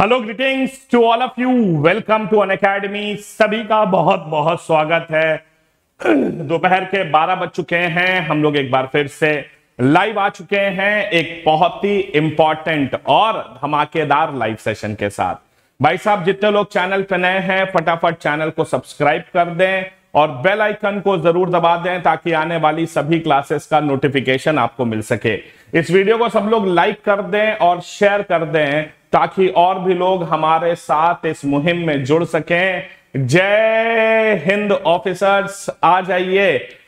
Hello greetings to all of you welcome to Unacademy सभी का बहुत बहुत स्वागत है दोपहर के 12 बज चुके हैं हम लोग एक बार फिर से लाइव आ चुके हैं एक बहुत ही इंपॉर्टेंट और धमाकेदार लाइव सेशन के साथ भाई साहब जितने लोग चैनल पे नए हैं फटाफट चैनल को सब्सक्राइब कर दें और बेल आइकन को जरूर दबा दें ताकि आने वाली सभी क्लासेस का नोटिफिकेशन आपको मिल सके इस वीडियो को सब लोग लाइक कर दें और शेयर कर दें ताकि और भी लोग हमारे साथ इस मुहिम में जुड़ सकें जय हिंद ऑफिसर्स आ जाइए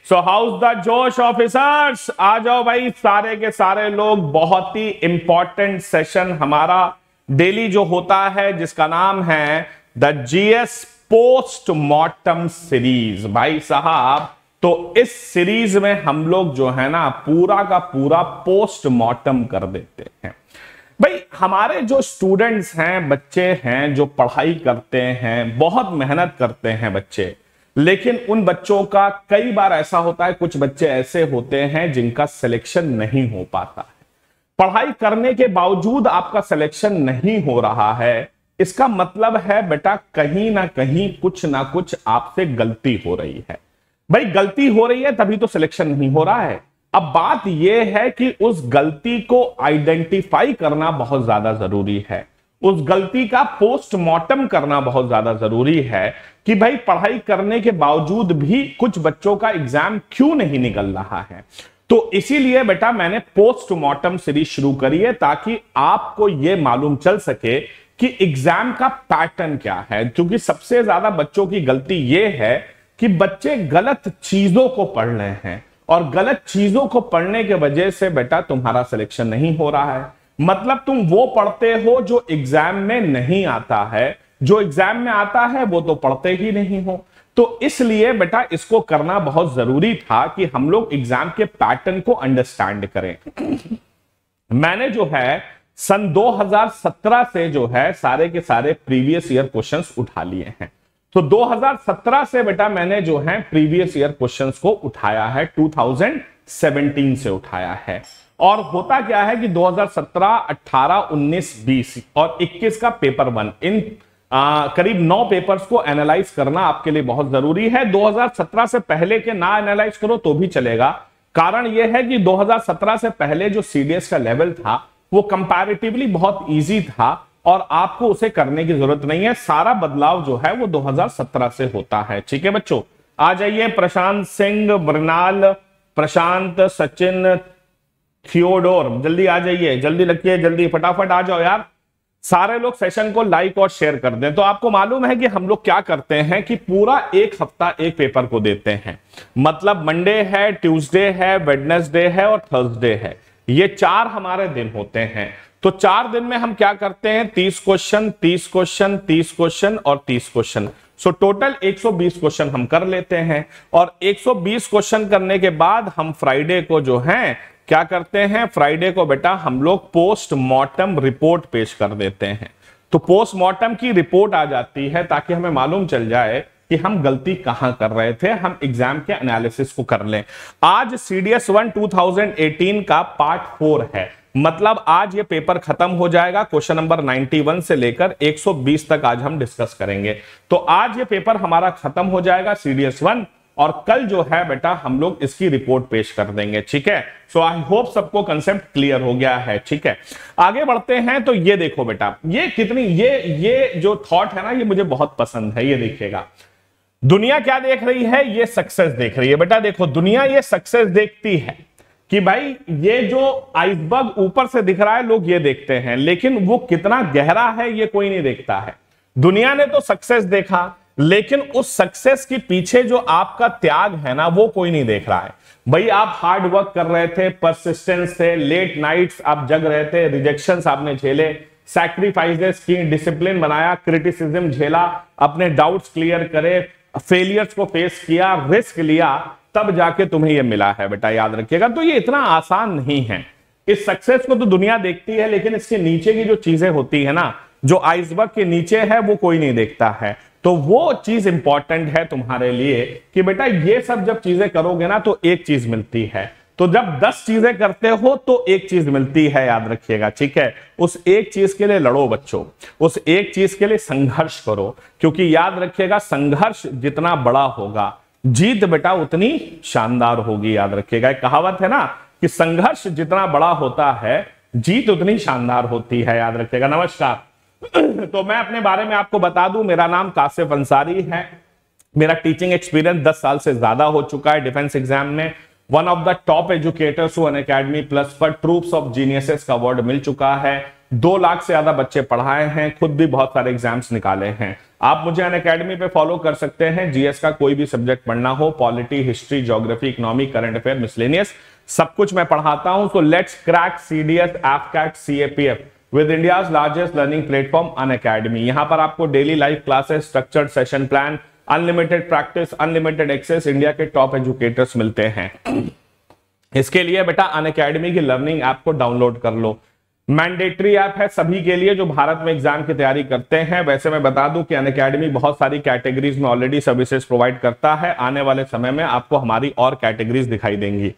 सो हाउस द जोश ऑफिसर्स आ जाओ भाई सारे के सारे लोग बहुत ही इंपॉर्टेंट सेशन हमारा डेली जो होता है जिसका नाम है the GS post mortem series भाई साहब तो इस सीरीज में हम लोग जो है ना पूरा का पूरा पोस्टमार्टम कर देते हैं भाई हमारे जो स्टूडेंट्स हैं बच्चे हैं जो पढ़ाई करते हैं बहुत मेहनत करते हैं बच्चे लेकिन उन बच्चों का कई बार ऐसा होता है कुछ बच्चे ऐसे होते हैं जिनका सिलेक्शन नहीं हो पाता है पढ़ाई करने के बावजूद आपका सिलेक्शन नहीं हो रहा है इसका मतलब है बेटा कहीं ना कहीं कुछ ना कुछ आपसे गलती हो रही है भाई गलती हो रही है तभी तो सिलेक्शन नहीं हो रहा है अब बात यह है कि उस गलती को आइडेंटिफाई करना बहुत ज्यादा जरूरी है उस गलती का पोस्टमार्टम करना बहुत ज्यादा जरूरी है कि भाई पढ़ाई करने के बावजूद भी कुछ बच्चों का एग्जाम क्यों नहीं निकल रहा है तो इसीलिए बेटा मैंने पोस्टमार्टम सीरीज शुरू करी है ताकि आपको यह मालूम चल सके कि एग्जाम का पैटर्न क्या है क्योंकि सबसे ज्यादा बच्चों की गलती यह है कि बच्चे गलत चीजों को पढ़ रहे हैं और गलत चीजों को पढ़ने के वजह से बेटा तुम्हारा सिलेक्शन नहीं हो रहा है मतलब तुम वो पढ़ते हो जो एग्जाम में नहीं आता है जो एग्जाम में आता है वो तो पढ़ते ही नहीं हो तो इसलिए बेटा इसको करना बहुत जरूरी था कि हम लोग एग्जाम के पैटर्न को अंडरस्टैंड करें मैंने जो है सन 2017 से जो है सारे के सारे प्रीवियस ईयर क्वेश्चंस उठा लिए हैं तो 2017 से बेटा मैंने जो है प्रीवियस ईयर क्वेश्चंस को उठाया है 2017 से उठाया है और होता क्या है कि 2017, 18, 19, 20 और 21 का पेपर वन इन आ, करीब नौ पेपर्स को एनालाइज करना आपके लिए बहुत जरूरी है 2017 से पहले के ना एनालाइज करो तो भी चलेगा कारण यह है कि 2017 से पहले जो सीडीएस का लेवल था वो कंपैरेटिवली बहुत इजी था और आपको उसे करने की जरूरत नहीं है सारा बदलाव जो है वो 2017 से होता है ठीक है बच्चों आ जाइए प्रशांत सिंह बरनाल प्रशांत सचिन थियोडोर जल्दी आ जाइए जल्दी लगिए जल्दी फटाफट आ जाओ यार सारे लोग सेशन को लाइक और शेयर कर दें तो आपको मालूम है कि हम लोग क्या करते हैं कि पूरा एक हफ्ता एक पेपर को देते हैं मतलब मंडे है ट्यूसडे है वेडनेसडे है और थर्सडे है ये चार हमारे दिन होते हैं तो चार दिन में हम क्या करते हैं तीस क्वेश्चन तीस क्वेश्चन तीस क्वेश्चन और तीस क्वेश्चन सो टोटल 120 क्वेश्चन हम कर लेते हैं और 120 क्वेश्चन करने के बाद हम फ्राइडे को जो है क्या करते हैं फ्राइडे को बेटा हम लोग पोस्टमार्टम रिपोर्ट पेश कर देते हैं तो पोस्टमार्टम की रिपोर्ट आ जाती है ताकि हमें मालूम चल जाए कि हम गलती कहां कर रहे थे हम एग्जाम के एनालिसिस को कर लें आज सीडीएस वन 2018 का पार्ट फोर है मतलब आज ये पेपर खत्म हो जाएगा क्वेश्चन नंबर 91 से लेकर 120 तक आज हम डिस्कस करेंगे तो आज ये पेपर हमारा खत्म हो जाएगा सीडीएस वन और कल जो है बेटा हम लोग इसकी रिपोर्ट पेश कर देंगे ठीक है सो आई होप सबको कंसेप्ट क्लियर हो गया है ठीक है आगे बढ़ते हैं तो ये देखो बेटा ये कितनी ये ये जो थॉट है ना ये मुझे बहुत पसंद है ये देखिएगा दुनिया क्या देख रही है ये सक्सेस देख रही है बेटा देखो दुनिया ये सक्सेस देखती है कि भाई ये जो आइसबर्ग ऊपर से दिख रहा है लोग ये देखते हैं लेकिन वो कितना गहरा है ये कोई नहीं देखता है दुनिया ने तो सक्सेस देखा लेकिन उस सक्सेस के पीछे जो आपका त्याग है ना वो कोई नहीं देख रहा है भाई आप हार्ड वर्क कर रहे थे परसिस्टेंस थे लेट नाइट्स आप जग रहे थे रिजेक्शन आपने झेले सैक्रीफाइजेस की डिसिप्लिन बनाया क्रिटिसिज्म झेला अपने डाउट्स क्लियर करे फेलियर्स को फेस किया रिस्क लिया तब जाके तुम्हें यह मिला है बेटा याद रखिएगा तो ये इतना आसान नहीं है इस सक्सेस को तो दुनिया देखती है लेकिन इसके नीचे की जो चीजें होती है ना जो आइसबर्ग के नीचे है वो कोई नहीं देखता है तो वो चीज इंपॉर्टेंट है तुम्हारे लिए कि बेटा ये सब जब चीजें करोगे ना तो एक चीज मिलती है तो जब दस चीजें करते हो तो एक चीज मिलती है याद रखिएगा ठीक है उस एक चीज के लिए लड़ो बच्चों उस एक चीज के लिए संघर्ष करो क्योंकि याद रखिएगा संघर्ष जितना बड़ा होगा जीत बेटा उतनी शानदार होगी याद रखिएगा कहावत है ना कि संघर्ष जितना बड़ा होता है जीत उतनी शानदार होती है याद रखिएगा नमस्कार तो मैं अपने बारे में आपको बता दूं मेरा नाम कासिफ अंसारी है मेरा टीचिंग एक्सपीरियंस 10 साल से ज्यादा हो चुका है डिफेंस एग्जाम में one of the top educators Unacademy plus पर ट्रूप्स ऑफ जीनियसेस का अवार्ड मिल चुका है दो लाख से ज्यादा बच्चे पढ़ाए हैं खुद भी बहुत सारे एग्जाम्स निकाले हैं आप मुझे अन अकेडमी पे फॉलो कर सकते हैं जीएस का कोई भी सब्जेक्ट पढ़ना हो polity history geography economy current affair miscellaneous सब कुछ मैं पढ़ाता हूं तो let's crack CDS AF CAT CAPF with India largest learning platform Unacademy यहां पर आपको daily live classes structured session plan unlimited practice unlimited access India के टॉप एजुकेटर्स मिलते हैं इसके लिए बेटा अन अकेडमी की लर्निंग ऐप को डाउनलोड कर लो मैंडेटरी ऐप है सभी के लिए जो भारत में एग्जाम की तैयारी करते हैं वैसे मैं बता दूं कि अन अकेडमी बहुत सारी कैटेगरीज में ऑलरेडी सर्विसेज प्रोवाइड करता है आने वाले समय में आपको हमारी और कैटेगरीज दिखाई देंगी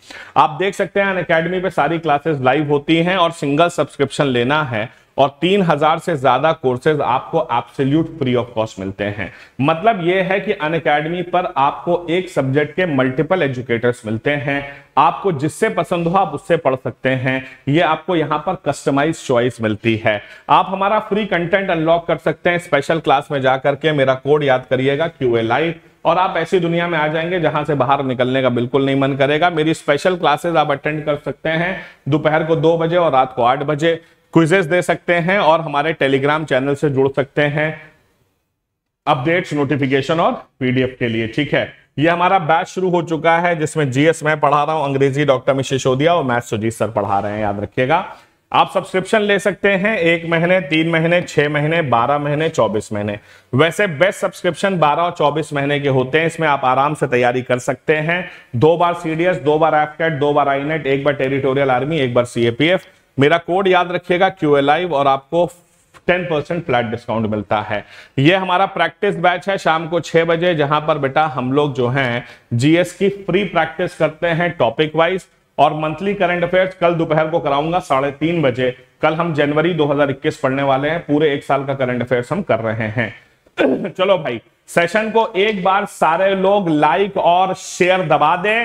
आप देख सकते हैं अन अकेडमी पे सारी क्लासेस लाइव होती हैं और सिंगल सब्सक्रिप्शन लेना है और 3000 से ज्यादा कोर्सेज आपको एब्सोल्यूट फ्री ऑफ कॉस्ट मिलते हैं मतलब यह है कि अन अकेडमी पर आपको एक सब्जेक्ट के मल्टीपल एजुकेटर्स मिलते हैं आपको जिससे पसंद हो आप उससे पढ़ सकते हैं ये आपको यहाँ पर कस्टमाइज चॉइस मिलती है आप हमारा फ्री कंटेंट अनलॉक कर सकते हैं स्पेशल क्लास में जाकर के मेरा कोड याद करिएगा क्यू ए लाइव और आप ऐसी दुनिया में आ जाएंगे जहां से बाहर निकलने का बिल्कुल नहीं मन करेगा मेरी स्पेशल क्लासेस आप अटेंड कर सकते हैं दोपहर को दो बजे और रात को आठ बजे क्विजेस दे सकते हैं और हमारे टेलीग्राम चैनल से जुड़ सकते हैं अपडेट्स नोटिफिकेशन और पीडीएफ के लिए ठीक है ये हमारा बैच शुरू हो चुका है जिसमें जीएस मैं पढ़ा रहा हूं अंग्रेजी डॉक्टर मिशिशोदिया और मैथ सुजीत सर पढ़ा रहे हैं याद रखिएगा आप सब्सक्रिप्शन ले सकते हैं एक महीने तीन महीने छह महीने बारह महीने चौबीस महीने वैसे बेस्ट सब्सक्रिप्शन बारह और चौबीस महीने के होते हैं इसमें आप आराम से तैयारी कर सकते हैं दो बार सीडीएस दो बार एफकेट दो बार आईनेट एक बार टेरिटोरियल आर्मी एक बार सीएपीएफ मेरा कोड याद रखिएगा क्यू एल और आपको 10 परसेंट फ्लैट डिस्काउंट मिलता है ये हमारा प्रैक्टिस बैच है शाम को 6 बजे जहां पर बेटा हम लोग जो हैं जीएस की फ्री प्रैक्टिस करते हैं टॉपिक वाइज और मंथली करंट अफेयर्स कल दोपहर को कराऊंगा साढ़े तीन बजे कल हम जनवरी 2021 पढ़ने वाले हैं पूरे एक साल का करंट अफेयर्स हम कर रहे हैं चलो भाई सेशन को एक बार सारे लोग लाइक और शेयर दबा दें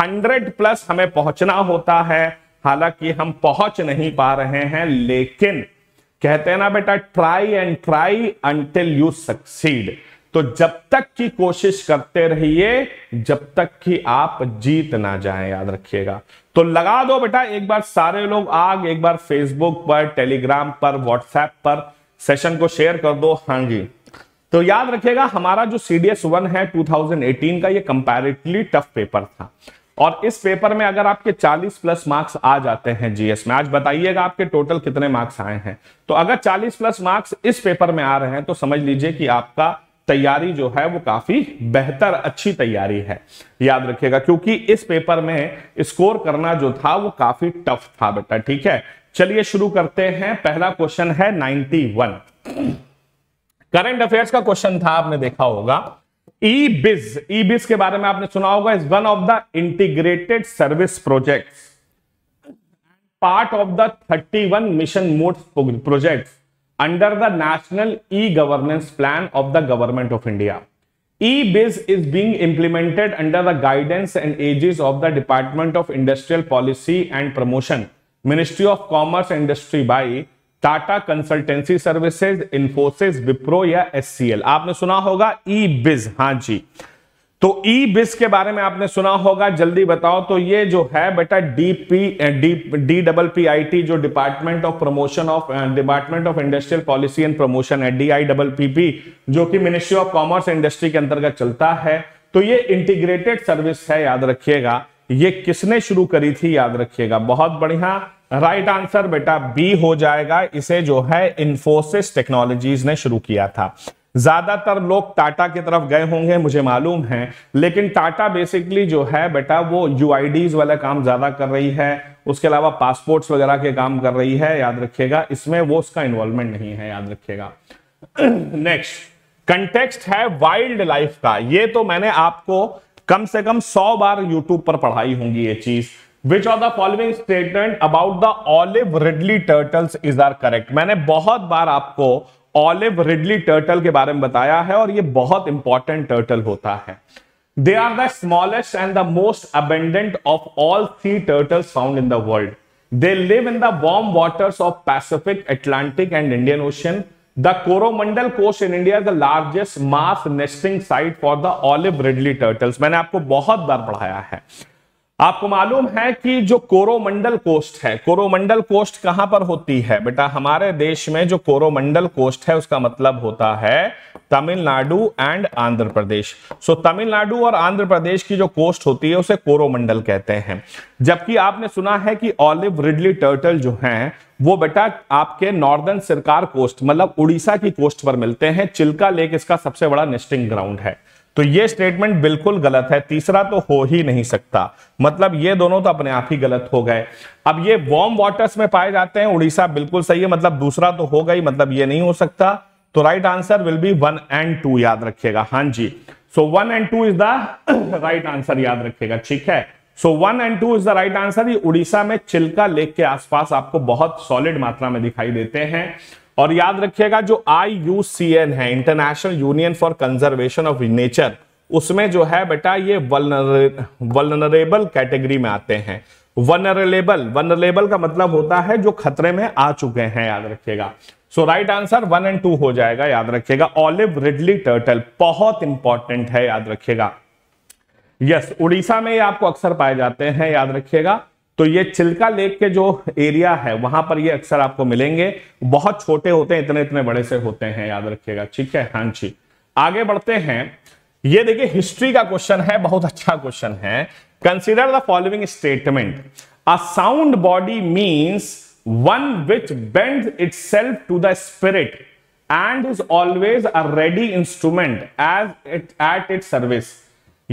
हंड्रेड प्लस हमें पहुंचना होता है हालांकि हम पहुंच नहीं पा रहे हैं लेकिन कहते हैं ना बेटा try and try until you succeed तो जब तक की कोशिश करते रहिए जब तक कि आप जीत ना जाए याद रखिएगा तो लगा दो बेटा एक बार सारे लोग आग एक बार फेसबुक पर टेलीग्राम पर व्हाट्सएप पर सेशन को शेयर कर दो हाँ जी तो याद रखिएगा हमारा जो सीडीएस वन है 2018 का ये कंपेरेटिवली टफ पेपर था और इस पेपर में अगर आपके 40 प्लस मार्क्स आ जाते हैं जीएस में आज बताइएगा आपके टोटल कितने मार्क्स आए हैं तो अगर 40 प्लस मार्क्स इस पेपर में आ रहे हैं तो समझ लीजिए कि आपका तैयारी जो है वो काफी बेहतर अच्छी तैयारी है याद रखिएगा क्योंकि इस पेपर में स्कोर करना जो था वो काफी टफ था बेटा ठीक है चलिए शुरू करते हैं पहला क्वेश्चन है नाइनटी करंट अफेयर्स का क्वेश्चन था आपने देखा होगा ई बिज ई बिज के बारे में आपने सुना होगा is one of the integrated service project part of the thirty one mission mode project under the national e governance plan of the government of India e biz is being implemented under the guidance and aegis of the department of industrial policy and promotion ministry of commerce and industry by Tata Consultancy Services Infosys Wipro या एस आपने सुना होगा ई बिज हाँ जी तो ई बिज के बारे में आपने सुना होगा जल्दी बताओ तो ये जो है बेटा P D D double P I T जो department of promotion of department of industrial policy and promotion है D I double P P जो कि मिनिस्ट्री ऑफ कॉमर्स इंडस्ट्री के अंतर्गत चलता है तो ये इंटीग्रेटेड सर्विस है याद रखिएगा ये किसने शुरू करी थी याद रखिएगा बहुत बढ़िया राइट right आंसर बेटा बी हो जाएगा इसे जो है इंफोसिस टेक्नोलॉजीज ने शुरू किया था ज्यादातर लोग टाटा की तरफ गए होंगे मुझे मालूम है लेकिन टाटा बेसिकली जो है बेटा वो यू वाला काम ज्यादा कर रही है उसके अलावा पासपोर्ट्स वगैरह के काम कर रही है याद रखिएगा इसमें वो उसका इन्वॉल्वमेंट नहीं है याद रखिएगा नेक्स्ट कंटेक्स्ट है वाइल्ड लाइफ का ये तो मैंने आपको कम से कम सौ बार यूट्यूब पर पढ़ाई होंगी ये चीज which of the following statement about the olive ridley turtles is are correct मैंने बहुत बार आपको ऑलिव रिडली टर्टल के बारे में बताया है और ये बहुत इंपॉर्टेंट टर्टल होता है they are the smallest and the most abundant of all sea turtle found in the world they live in the warm of Pacific Atlantic and Indian ocean the Coromandel coast in India is the largest mass nesting site for the olive ridley turtles मैंने आपको बहुत बार पढ़ाया है आपको मालूम है कि जो कोरोमंडल कोस्ट है कोरोमंडल कोस्ट कहां पर होती है बेटा हमारे देश में जो कोरोमंडल कोस्ट है उसका मतलब होता है तमिलनाडु एंड आंध्र प्रदेश सो तमिलनाडु और आंध्र प्रदेश की जो कोस्ट होती है उसे कोरोमंडल कहते हैं जबकि आपने सुना है कि ऑलिव रिडली टर्टल जो हैं वो बेटा आपके नॉर्दर्न सरकार कोस्ट मतलब उड़ीसा की कोस्ट पर मिलते हैं चिल्का लेक इसका सबसे बड़ा नेस्टिंग ग्राउंड है तो ये स्टेटमेंट बिल्कुल गलत है तीसरा तो हो ही नहीं सकता मतलब ये दोनों तो अपने आप ही गलत हो गए अब ये वार्म वाटर्स में पाए जाते हैं उड़ीसा बिल्कुल सही है मतलब दूसरा तो होगा ही मतलब ये नहीं हो सकता तो right answer will be one and two याद रखिएगा हां जी so one and two is the right answer याद रखिएगा ठीक है so one and two is the right answer ये उड़ीसा में चिल्का लेक के आसपास आपको बहुत सॉलिड मात्रा में दिखाई देते हैं और याद रखिएगा जो आई है international union for conservation of nature उसमें जो है बेटा ये वलनरेबल कैटेगरी में आते हैं वनरेबल वनरेबल का मतलब होता है जो खतरे में आ चुके हैं याद रखिएगा so right answer one and two हो जाएगा याद रखिएगा ऑलिव रिडली टर्टल बहुत इंपॉर्टेंट है याद रखिएगा यस yes, उड़ीसा में ये आपको अक्सर पाए जाते हैं याद रखिएगा तो ये चिल्का लेक के जो एरिया है वहां पर ये अक्सर आपको मिलेंगे बहुत छोटे होते हैं इतने इतने बड़े से होते हैं याद रखिएगा ठीक है हाँ जी आगे बढ़ते हैं ये देखिए हिस्ट्री का क्वेश्चन है बहुत अच्छा क्वेश्चन है consider the following statement a sound body means one which bend itself to the spirit and is always a ready instrument as it at it service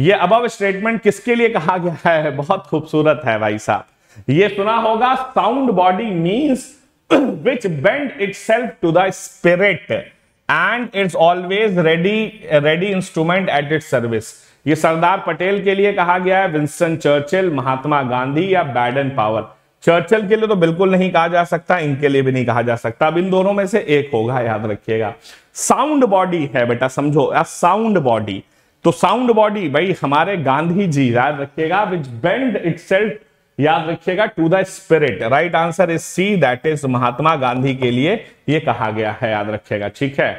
ये अब स्टेटमेंट किसके लिए कहा गया है बहुत खूबसूरत है भाई साहब ये सुना होगा sound body means which bend itself to the spirit and it's always ready ready instrument at it service ये सरदार पटेल के लिए कहा गया है विंस्टन चर्चिल महात्मा गांधी या बैडन पावर चर्चिल के लिए तो बिल्कुल नहीं कहा जा सकता इनके लिए भी नहीं कहा जा सकता अब इन दोनों में से एक होगा याद रखिएगा साउंड बॉडी है बेटा समझो साउंड बॉडी तो साउंड बॉडी भाई हमारे गांधी जी याद रखिएगा विच बेंड इट याद रखिएगा to the spirit right answer is C that is Mahatma Gandhi के लिए ये कहा गया है याद रखिएगा ठीक है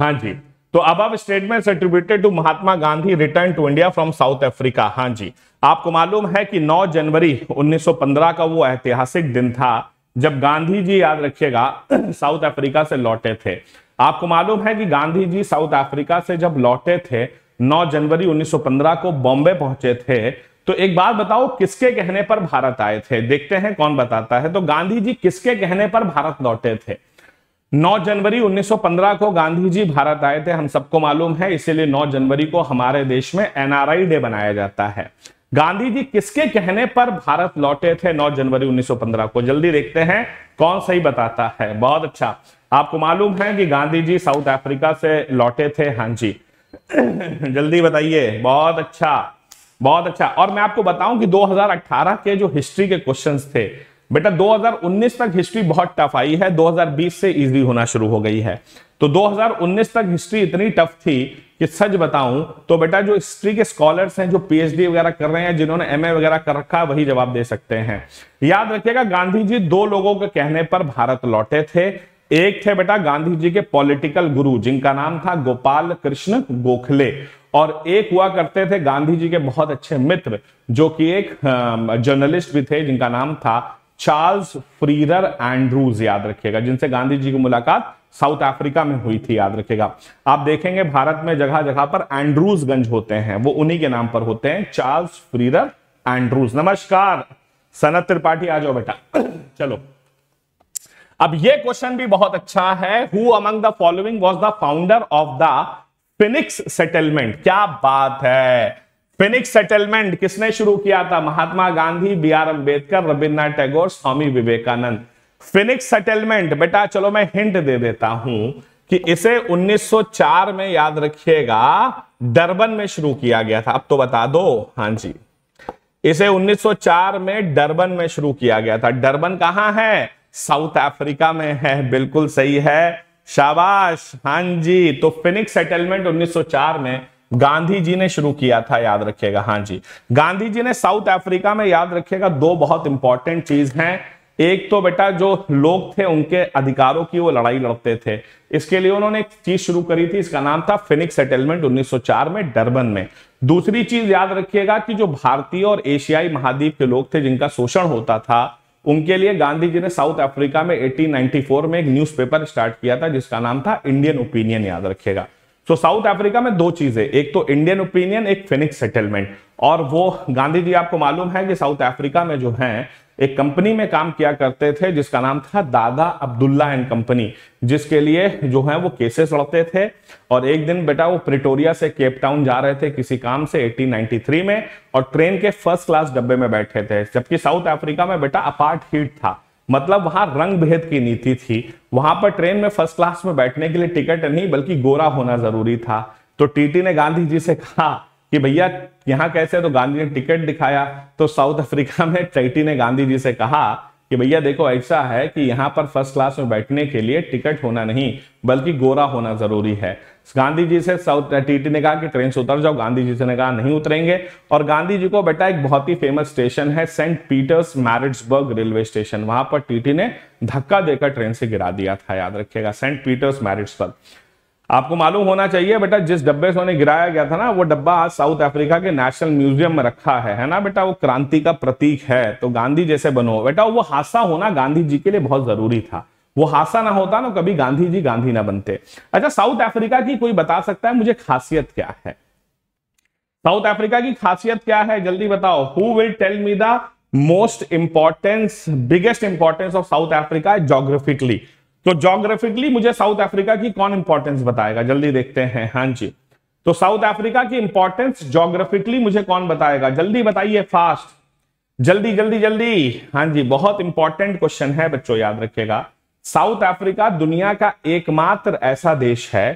हाँ जी तो अब आप statement attributed to Mahatma Gandhi return to India from South Africa हाँ जी आपको मालूम है कि 9 जनवरी 1915 का वो ऐतिहासिक दिन था जब गांधी जी याद रखिएगा साउथ अफ्रीका से लौटे थे आपको मालूम है कि गांधी जी साउथ अफ्रीका से जब लौटे थे 9 जनवरी 1915 को बॉम्बे पहुंचे थे तो एक बात बताओ किसके कहने पर भारत आए थे देखते हैं कौन बताता है तो गांधी जी किसके कहने पर भारत लौटे थे 9 जनवरी 1915 को गांधी जी भारत आए थे हम सबको मालूम है इसीलिए 9 जनवरी को हमारे देश में एनआरआई डे बनाया जाता है गांधी जी किसके कहने पर भारत लौटे थे 9 जनवरी 1915 को जल्दी देखते हैं कौन सही बताता है बहुत अच्छा आपको मालूम है कि गांधी जी साउथ अफ्रीका से लौटे थे हां जी जल्दी बताइए बहुत अच्छा बहुत अच्छा और मैं आपको बताऊं कि 2018 के जो हिस्ट्री के क्वेश्चंस थे बेटा 2019 तक हिस्ट्री बहुत टफ आई है 2020 से इजी होना शुरू हो गई है तो 2019 तक हिस्ट्री इतनी टफ थी कि सच बताऊं तो बेटा जो हिस्ट्री के स्कॉलर्स हैं जो पीएचडी वगैरह कर रहे हैं जिन्होंने एमए वगैरह कर रखा है वही जवाब दे सकते हैं याद रखिएगा गांधी जी दो लोगों के कहने पर भारत लौटे थे एक थे बेटा गांधी जी के पॉलिटिकल गुरु जिनका नाम था गोपाल कृष्ण गोखले और एक हुआ करते थे गांधी जी के बहुत अच्छे मित्र जो कि एक जर्नलिस्ट भी थे जिनका नाम था चार्ल्स फ्रीरर एंड्रूज याद रखिएगा जिनसे गांधी जी की मुलाकात साउथ अफ्रीका में हुई थी याद रखिएगा आप देखेंगे भारत में जगह जगह पर एंड्रूजगंज होते हैं वो उन्हीं के नाम पर होते हैं चार्ल्स फ्रीरर एंड्रूज नमस्कार सनत त्रिपाठी आ जाओ बेटा चलो अब ये क्वेश्चन भी बहुत अच्छा है who among the following was the founder of the Phoenix settlement क्या बात है फिनिक्स सेटलमेंट किसने शुरू किया था Mahatma Gandhi B R Ambedkar Rabindranath Tagore Swami Vivekananda Phoenix settlement बेटा चलो मैं हिंट दे देता हूं कि इसे 1904 में याद रखिएगा डरबन में शुरू किया गया था अब तो बता दो हां जी इसे 1904 में डरबन में शुरू किया गया था डरबन कहां है साउथ अफ्रीका में है बिल्कुल सही है शाबाश हां जी तो फिनिक्स सेटलमेंट 1904 में गांधी जी ने शुरू किया था याद रखिएगा हाँ जी गांधी जी ने साउथ अफ्रीका में याद रखिएगा दो बहुत इंपॉर्टेंट चीज हैं एक तो बेटा जो लोग थे उनके अधिकारों की वो लड़ाई लड़ते थे इसके लिए उन्होंने एक चीज शुरू करी थी इसका नाम था फिनिक्स सेटलमेंट 1904 में डरबन में दूसरी चीज याद रखिएगा कि जो भारतीय और एशियाई महाद्वीप के लोग थे जिनका शोषण होता था उनके लिए गांधी जी ने साउथ अफ्रीका में 1894 में एक न्यूज़पेपर स्टार्ट किया था जिसका नाम था इंडियन ओपिनियन याद रखिएगा सो साउथ अफ्रीका में दो चीजें एक तो इंडियन ओपिनियन एक फिनिक्स सेटलमेंट और वो गांधी जी आपको मालूम है कि साउथ अफ्रीका में जो है एक कंपनी में काम किया करते थे जिसका नाम था दादा अब्दुल्ला एंड कंपनी जिसके लिए जो है वो केसेस लड़ते थे और एक दिन बेटा वो प्रिटोरिया से केपटाउन जा रहे थे किसी काम से 1893 में और ट्रेन के फर्स्ट क्लास डब्बे में बैठे थे जबकि साउथ अफ्रीका में बेटा अपार्ट हीट था मतलब वहां रंग भेद की नीति थी वहां पर ट्रेन में फर्स्ट क्लास में बैठने के लिए टिकट नहीं बल्कि गोरा होना जरूरी था तो टीटी ने गांधी जी से कहा कि भैया यहाँ कैसे तो गांधी ने टिकट दिखाया तो साउथ अफ्रीका में ट्रेटी ने गांधी जी से कहा कि भैया देखो ऐसा है कि यहाँ पर फर्स्ट क्लास में बैठने के लिए टिकट होना नहीं बल्कि गोरा होना जरूरी है गांधी जी से साउथ टीटी ने कहा कि ट्रेन से उतर जाओ गांधी जी से ने कहा नहीं उतरेंगे और गांधी जी को बेटा एक बहुत ही फेमस स्टेशन है Saint Pietermaritzburg railway station वहां पर टीटी ने धक्का देकर ट्रेन से गिरा दिया था याद रखिएगा सेंट पीटर्स मैरिट्सबर्ग आपको मालूम होना चाहिए बेटा जिस डब्बे से उन्हें गिराया गया था ना वो डब्बा आज साउथ अफ्रीका के नेशनल म्यूजियम में रखा है है ना बेटा वो क्रांति का प्रतीक है तो गांधी जैसे बनो बेटा वो हादसा होना गांधी जी के लिए बहुत जरूरी था वो हादसा ना होता ना कभी गांधी जी गांधी ना बनते अच्छा साउथ अफ्रीका की कोई बता सकता है मुझे खासियत क्या है साउथ अफ्रीका की खासियत क्या है जल्दी बताओ who will tell me the most importance biggest importance of South Africa geographically तो जोग्राफिकली मुझे साउथ अफ्रीका की कौन इंपॉर्टेंस बताएगा जल्दी देखते हैं हाँ जी तो साउथ अफ्रीका की इंपॉर्टेंस जोग्राफिकली मुझे कौन बताएगा जल्दी बताइए फास्ट जल्दी जल्दी जल्दी हां जी बहुत इंपॉर्टेंट क्वेश्चन है बच्चों याद रखिएगा साउथ अफ्रीका दुनिया का एकमात्र ऐसा देश है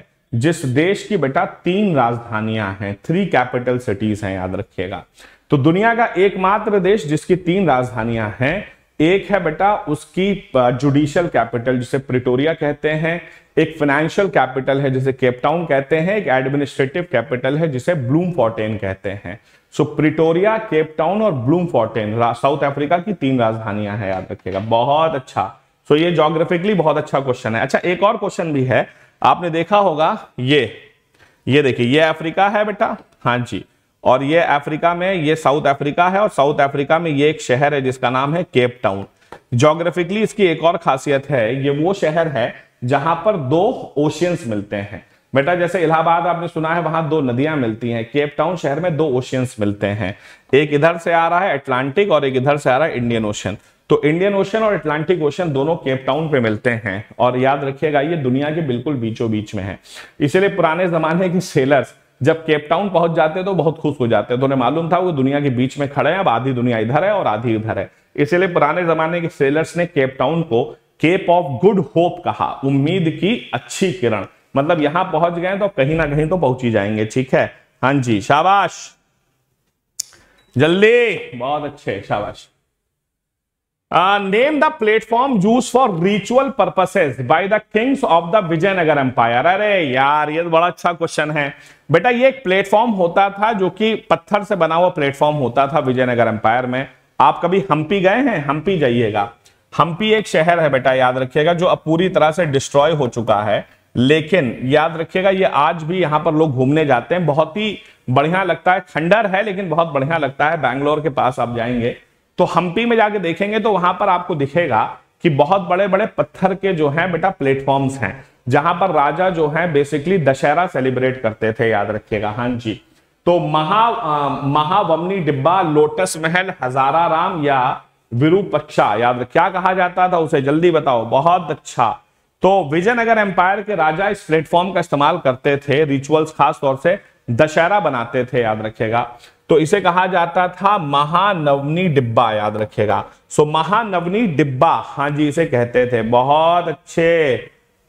जिस देश की बेटा तीन राजधानियां हैं थ्री कैपिटल सिटीज हैं याद रखिएगा तो दुनिया का एकमात्र देश जिसकी तीन राजधानियां हैं एक है बेटा उसकी जुडिशियल कैपिटल जिसे प्रिटोरिया कहते हैं एक फाइनेंशियल कैपिटल है जिसे केपटाउन कहते हैं एक एडमिनिस्ट्रेटिव कैपिटल है जिसे ब्लूम फोर्टेन कहते हैं सो प्रिटोरिया केपटाउन और ब्लूम फोर्टेन साउथ अफ्रीका की तीन राजधानियां हैं याद रखिएगा बहुत अच्छा सो so, ये जोग्राफिकली बहुत अच्छा क्वेश्चन है अच्छा एक और क्वेश्चन भी है आपने देखा होगा ये ये देखिए ये अफ्रीका है बेटा हाँ जी और ये अफ्रीका में ये साउथ अफ्रीका है और साउथ अफ्रीका में ये एक शहर है जिसका नाम है केप टाउन जोग्राफिकली इसकी एक और खासियत है ये वो शहर है जहां पर दो ओशियंस मिलते हैं बेटा जैसे इलाहाबाद आपने सुना है वहां दो नदियां मिलती हैं केप टाउन शहर में दो ओशियंस मिलते हैं एक इधर से आ रहा है अटलांटिक और एक इधर से आ रहा है इंडियन ओशन तो इंडियन ओशन और अटलांटिक ओशन दोनों केप टाउन पे मिलते हैं और याद रखिएगा ये दुनिया के बिल्कुल बीचों बीच में है इसीलिए पुराने जमाने के सेलर्स जब केपटाउन पहुंच जाते तो बहुत खुश हो जाते तो उन्हें मालूम था वो दुनिया के बीच में खड़े हैं अब आधी दुनिया इधर है और आधी उधर है इसलिए पुराने जमाने के सेलर्स ने केपटाउन को केप ऑफ गुड होप कहा उम्मीद की अच्छी किरण मतलब यहां पहुंच गए तो कहीं ना कहीं तो पहुंच ही जाएंगे ठीक है हां जी शाबाश जल्दी बहुत अच्छे शाबाश name the platform use for ritual purposes by the kings of the Vijayanagar empire अरे यार ये तो बड़ा अच्छा क्वेश्चन है बेटा ये एक प्लेटफॉर्म होता था जो कि पत्थर से बना हुआ प्लेटफॉर्म होता था विजयनगर एम्पायर में आप कभी हम्पी गए हैं हम्पी जाइएगा हम्पी एक शहर है बेटा याद रखिएगा जो अब पूरी तरह से डिस्ट्रॉय हो चुका है लेकिन याद रखिएगा ये आज भी यहां पर लोग घूमने जाते हैं बहुत ही बढ़िया लगता है खंडर है लेकिन बहुत बढ़िया लगता है बैंगलोर के पास आप जाएंगे तो हम्पी में जाके देखेंगे तो वहां पर आपको दिखेगा कि बहुत बड़े बड़े पत्थर के जो हैं बेटा प्लेटफॉर्म्स हैं जहां पर राजा जो है बेसिकली दशहरा सेलिब्रेट करते थे याद रखिएगा हां जी तो महा महावमनी डिब्बा लोटस महल हजारा राम या विरूपक्षा याद क्या कहा जाता था उसे जल्दी बताओ बहुत अच्छा तो विजयनगर एम्पायर के राजा इस प्लेटफॉर्म का इस्तेमाल करते थे रिचुअल्स खास तौर से दशहरा बनाते थे याद रखिएगा तो इसे कहा जाता था महानवनी डिब्बा याद रखिएगा सो महानवनी डिब्बा हाँ जी इसे कहते थे बहुत अच्छे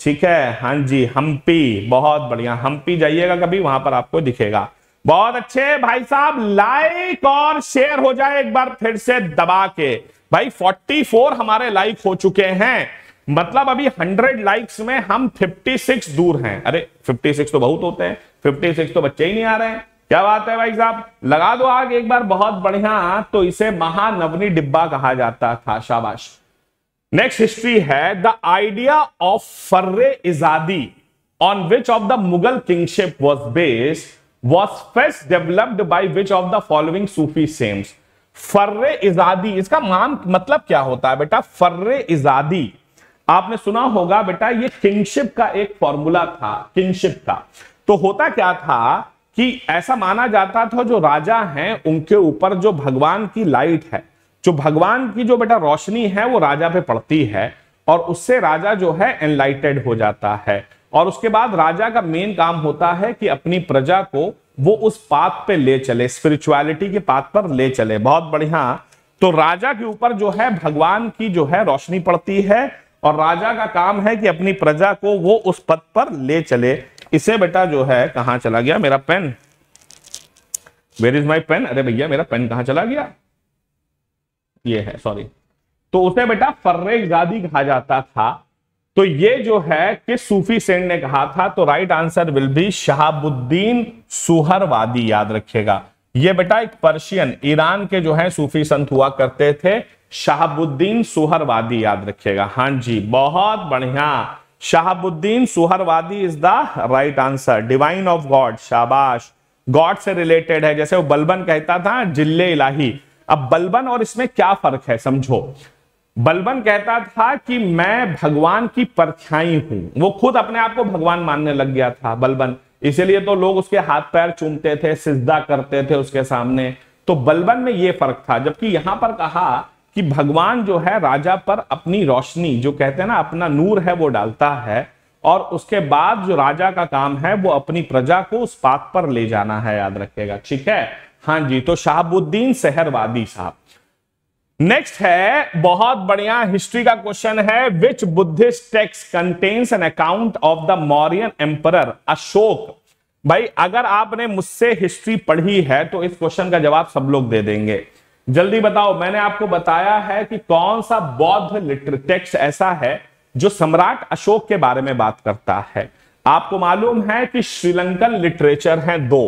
ठीक है हाँ जी हम्पी बहुत बढ़िया हम्पी जाइएगा कभी वहां पर आपको दिखेगा बहुत अच्छे भाई साहब लाइक और शेयर हो जाए एक बार फिर से दबा के भाई 44 हमारे लाइक हो चुके हैं मतलब अभी 100 लाइक्स में हम 56 दूर हैं अरे 56 तो बहुत होते हैं 56 तो बच्चे ही नहीं आ रहे हैं क्या बात है भाई साहब लगा दो आग एक बार बहुत बढ़िया तो इसे महानवनी डिब्बा कहा जाता था शाबाश नेक्स्ट हिस्ट्री है the idea of farre izadi on which of the Mughal kingship was based was first developed by which of the following Sufi saints farre izadi इसका मान मतलब क्या होता है बेटा फर्रे इजादी आपने सुना होगा बेटा ये किंगशिप का एक फॉर्मूला था किंगशिप का तो होता क्या था कि ऐसा माना जाता था जो राजा हैं उनके ऊपर जो भगवान की लाइट है जो भगवान की जो बेटा रोशनी है वो राजा पे पड़ती है और उससे राजा जो है एनलाइटेड हो जाता है और उसके बाद राजा का मेन काम होता है कि अपनी प्रजा को वो उस पात पे ले चले स्पिरिचुअलिटी के पात पर ले चले बहुत बढ़िया तो राजा के ऊपर जो है भगवान की जो है रोशनी पड़ती है और राजा का काम है कि अपनी प्रजा को वो उस पद पर ले चले इसे बेटा जो है कहां चला गया मेरा pen where is my pen अरे भैया मेरा पेन कहा चला गया ये है सॉरी तो उसे बेटा फर्रे गादी कहा जाता था तो ये जो है कि सूफी सेन ने कहा था तो right answer will be Shahabuddin Suhrawardi याद रखिएगा ये बेटा एक पर्शियन ईरान के जो है सूफी संत हुआ करते थे शहाबुद्दीन सुहरवादी याद रखिएगा हां जी बहुत बढ़िया Shahabuddin Suhrawardi is the right answer divine of god शाबाश गॉड से रिलेटेड है जैसे वो बलबन कहता था जिले इलाही अब बलबन और इसमें क्या फर्क है समझो बलबन कहता था कि मैं भगवान की परछाई हूं वो खुद अपने आप को भगवान मानने लग गया था बलबन इसीलिए तो लोग उसके हाथ पैर चूमते थे सिजदा करते थे उसके सामने तो बलबन में ये फर्क था जबकि यहां पर कहा कि भगवान जो है राजा पर अपनी रोशनी जो कहते हैं ना अपना नूर है वो डालता है और उसके बाद जो राजा का काम है वो अपनी प्रजा को उस पाथ पर ले जाना है याद रखिएगा ठीक है हाँ जी तो शाहबुद्दीन सहरवादी साहब नेक्स्ट है बहुत बढ़िया हिस्ट्री का क्वेश्चन है which Buddhist texts contains an account of the Mauryan emperor Ashoka भाई अगर आपने मुझसे हिस्ट्री पढ़ी है तो इस क्वेश्चन का जवाब सब लोग दे देंगे जल्दी बताओ मैंने आपको बताया है कि कौन सा बौद्ध लिटर टेक्स्ट ऐसा है जो सम्राट अशोक के बारे में बात करता है आपको मालूम है कि श्रीलंकन लिटरेचर हैं दो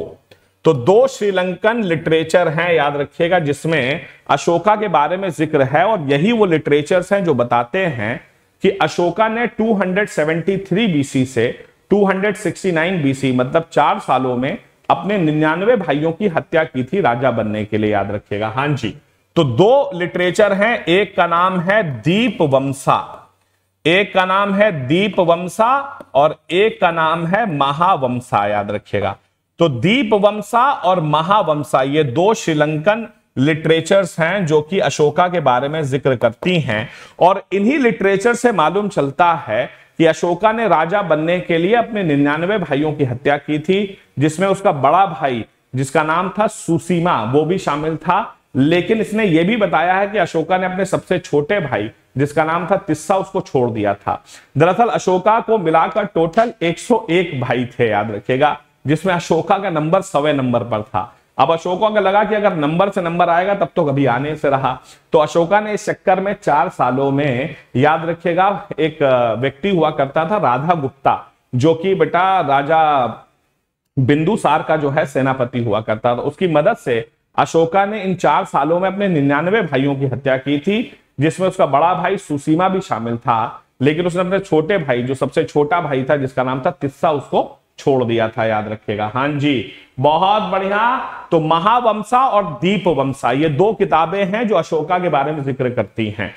तो दो श्रीलंकन लिटरेचर हैं याद रखिएगा जिसमें अशोका के बारे में जिक्र है और यही वो लिटरेचर हैं जो बताते हैं कि अशोका ने 273 बीसी से 269 बीसी मतलब चार सालों में अपने निन्यानवे भाइयों की हत्या की थी राजा बनने के लिए याद रखिएगा हां जी तो दो लिटरेचर हैं एक का नाम है दीप वंशा एक का नाम है दीप वंशा और एक का नाम है महावंशा याद रखिएगा तो दीप वंशा और महावंशा ये दो श्रीलंकन लिटरेचर्स हैं जो कि अशोका के बारे में जिक्र करती हैं और इन्हीं लिटरेचर से मालूम चलता है कि अशोका ने राजा बनने के लिए अपने निन्यानवे भाइयों की हत्या की थी जिसमें उसका बड़ा भाई जिसका नाम था सुसीमा वो भी शामिल था लेकिन इसने यह भी बताया है कि अशोका ने अपने सबसे छोटे भाई जिसका नाम था तिस्सा उसको छोड़ दिया था दरअसल अशोका को मिलाकर टोटल 101 भाई थे याद रखेगा जिसमें अशोका का नंबर सवे नंबर पर था अब अशोका को लगा कि अगर नंबर से नंबर आएगा तब तो कभी आने से रहा तो अशोका ने इस चक्कर में चार सालों में याद रखिएगा एक व्यक्ति हुआ करता था राधा गुप्ता जो कि बेटा राजा बिंदुसार का जो है सेनापति हुआ करता था उसकी मदद से अशोका ने इन चार सालों में अपने निन्यानवे भाइयों की हत्या की थी जिसमें उसका बड़ा भाई सुसीमा भी शामिल था लेकिन उसने अपने छोटे भाई जो सबसे छोटा भाई था जिसका नाम था तिस्सा उसको छोड़ दिया था याद रखिएगा हाँ जी बहुत बढ़िया तो महावंशा और दीप वंशा ये दो किताबें हैं जो अशोका के बारे में जिक्र करती हैं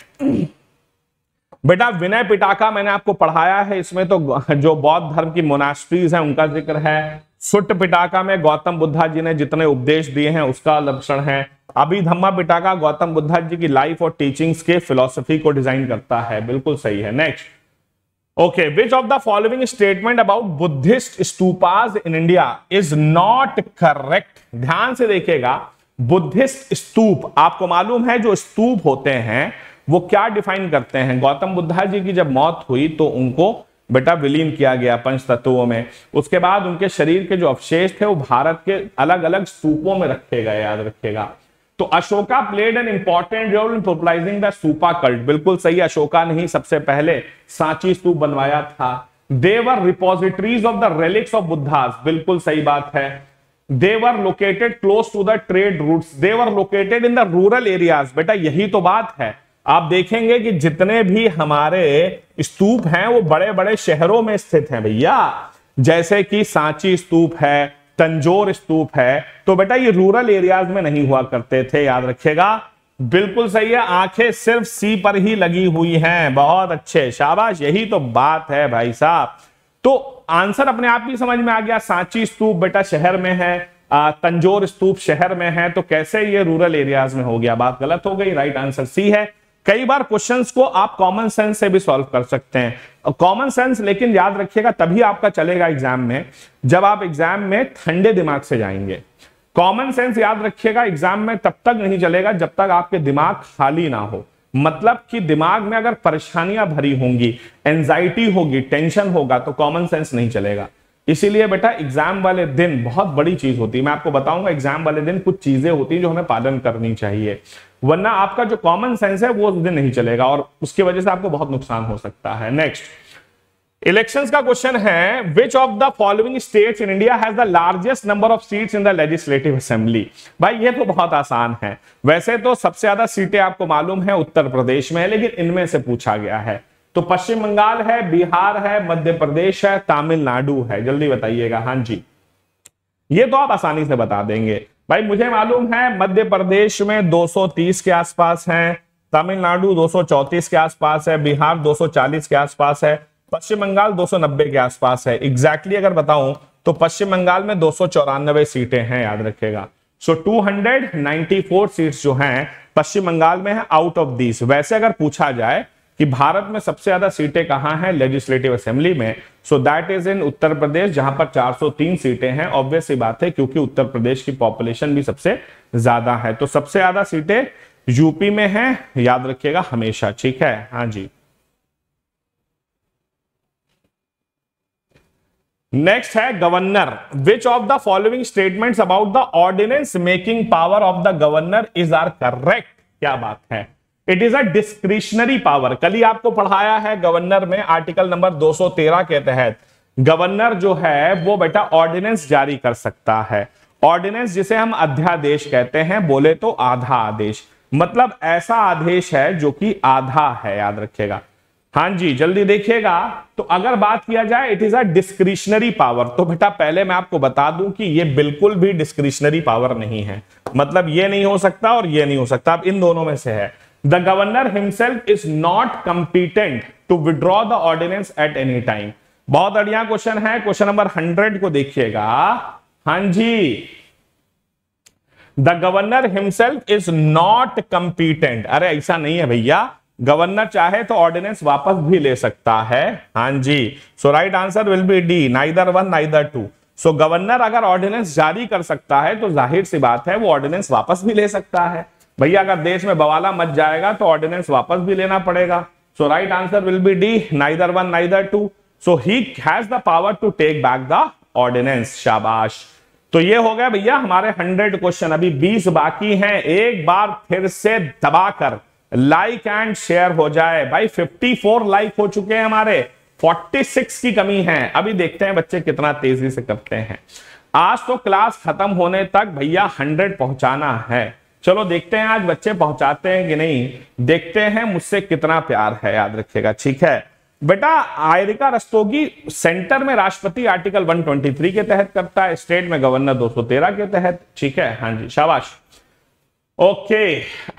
बेटा विनय पिटाका मैंने आपको पढ़ाया है इसमें तो जो बौद्ध धर्म की मोनास्ट्रीज हैं उनका जिक्र है सुट पिटाका में गौतम बुद्धा जी ने जितने उपदेश दिए हैं उसका लक्षण है अभिधम्मा पिटाका गौतम बुद्धा जी की लाइफ और टीचिंग्स के फिलोसफी को डिजाइन करता है बिल्कुल सही है next okay which of the following statement about Buddhist stupas in India is not correct ध्यान से देखिएगा बुद्धिस्ट स्तूप आपको मालूम है जो स्तूप होते हैं वो क्या डिफाइन करते हैं गौतम बुद्धा जी की जब मौत हुई तो उनको बेटा विलीन किया गया पंच तत्वों में उसके बाद उनके शरीर के जो अवशेष थे वो भारत के अलग अलग स्तूपों में रखे गए याद रखेगा तो Ashoka played an important role in popularising the stupa cult बिल्कुल सही अशोका ने ही सबसे पहले सांची स्तूप बनवाया था they were repositories of the relics of Buddhas बिल्कुल सही बात है they were located close to the trade route they were located in the rural areas बेटा यही तो बात है आप देखेंगे कि जितने भी हमारे स्तूप हैं वो बड़े बड़े शहरों में स्थित हैं भैया जैसे कि सांची स्तूप है तंजोर स्तूप है तो बेटा ये रूरल एरियाज में नहीं हुआ करते थे याद रखिएगा बिल्कुल सही है आंखें सिर्फ सी पर ही लगी हुई हैं बहुत अच्छे शाबाश यही तो बात है भाई साहब तो आंसर अपने आप ही समझ में आ गया सांची स्तूप बेटा शहर में है तंजोर स्तूप शहर में है तो कैसे ये रूरल एरियाज में हो गया बात गलत हो गई राइट आंसर सी है कई बार क्वेश्चंस को आप कॉमन सेंस से भी सॉल्व कर सकते हैं कॉमन सेंस लेकिन याद रखिएगा तभी आपका चलेगा एग्जाम में जब आप एग्जाम में ठंडे दिमाग से जाएंगे कॉमन सेंस याद रखिएगा एग्जाम में तब तक नहीं चलेगा जब तक आपके दिमाग खाली ना हो मतलब कि दिमाग में अगर परेशानियां भरी होंगी एंजाइटी होगी टेंशन होगा तो कॉमन सेंस नहीं चलेगा इसीलिए बेटा एग्जाम वाले दिन बहुत बड़ी चीज होती है मैं आपको बताऊंगा एग्जाम वाले दिन कुछ चीजें होती हैं जो हमें पालन करनी चाहिए वरना आपका जो कॉमन सेंस है वो उस दिन नहीं चलेगा और उसकी वजह से आपको बहुत नुकसान हो सकता है नेक्स्ट इलेक्शंस का क्वेश्चन है which of the following states in India has the largest number of seats in the legislative assembly भाई ये तो बहुत आसान है वैसे तो सबसे ज्यादा सीटें आपको मालूम है उत्तर प्रदेश में है लेकिन इनमें से पूछा गया है तो पश्चिम बंगाल है बिहार है मध्य प्रदेश है तमिलनाडु है जल्दी बताइएगा हां जी ये तो आप आसानी से बता देंगे भाई मुझे मालूम है मध्य प्रदेश में 230 के आसपास है तमिलनाडु 234 के आसपास है बिहार 240 के आसपास है पश्चिम बंगाल 290 के आसपास है एग्जैक्टली exactly अगर बताऊं तो पश्चिम बंगाल में दो सीटें हैं याद रखेगा सो so, 294 सीट्स जो हैं पश्चिम बंगाल में है आउट ऑफ दीस वैसे अगर पूछा जाए कि भारत में सबसे ज्यादा सीटें कहां हैं लेजिस्लेटिव असेंबली में सो दैट इज इन उत्तर प्रदेश जहां पर 403 सीटें हैं ऑब्वियस ही बात है क्योंकि उत्तर प्रदेश की पॉपुलेशन भी सबसे ज्यादा है तो सबसे ज्यादा सीटें यूपी में है याद रखिएगा हमेशा ठीक है हाँ जी नेक्स्ट है governor which of the following statements about the ordinance making power of the governor is are correct क्या बात है it is a discretionary power कल ही आपको पढ़ाया है गवर्नर में आर्टिकल नंबर 213 के तहत गवर्नर जो है वो बेटा ऑर्डिनेंस जारी कर सकता है ऑर्डिनेंस जिसे हम अध्यादेश कहते हैं बोले तो आधा आदेश मतलब ऐसा आदेश है जो कि आधा है याद रखिएगा हाँ जी जल्दी देखिएगा तो अगर बात किया जाए it is a discretionary power तो बेटा पहले मैं आपको बता दूं कि ये बिल्कुल भी डिस्क्रिशनरी पावर नहीं है मतलब ये नहीं हो सकता और ये नहीं हो सकता अब इन दोनों में से है the governor himself is not competent to withdraw the ordinance at any time बहुत बढ़िया क्वेश्चन है क्वेश्चन नंबर हंड्रेड को देखिएगा हां जी the governor himself is not competent अरे ऐसा नहीं है भैया गवर्नर चाहे तो ऑर्डिनेंस वापस भी ले सकता है हां जी so right answer will be D neither one neither two so governor अगर ऑर्डिनेंस जारी कर सकता है तो जाहिर सी बात है वो ऑर्डिनेंस वापस भी ले सकता है भैया अगर देश में बवाला मच जाएगा तो ऑर्डिनेंस वापस भी लेना पड़ेगा so right answer will be D neither one neither two so he has the power to take back the ordinance शाबाश तो ये हो गया भैया हमारे हंड्रेड क्वेश्चन अभी बीस बाकी हैं एक बार फिर से दबाकर लाइक एंड शेयर हो जाए भाई 54 लाइक हो चुके हैं हमारे 46 की कमी है अभी देखते हैं बच्चे कितना तेजी से करते हैं आज तो क्लास खत्म होने तक भैया 100 पहुंचाना है चलो देखते हैं आज बच्चे पहुंचाते हैं कि नहीं देखते हैं मुझसे कितना प्यार है याद रखिएगा ठीक है बेटा आयरिका रस्तोगी सेंटर में राष्ट्रपति आर्टिकल 123 के तहत करता है स्टेट में गवर्नर 213 के तहत ठीक है हाँ जी शाबाश ओके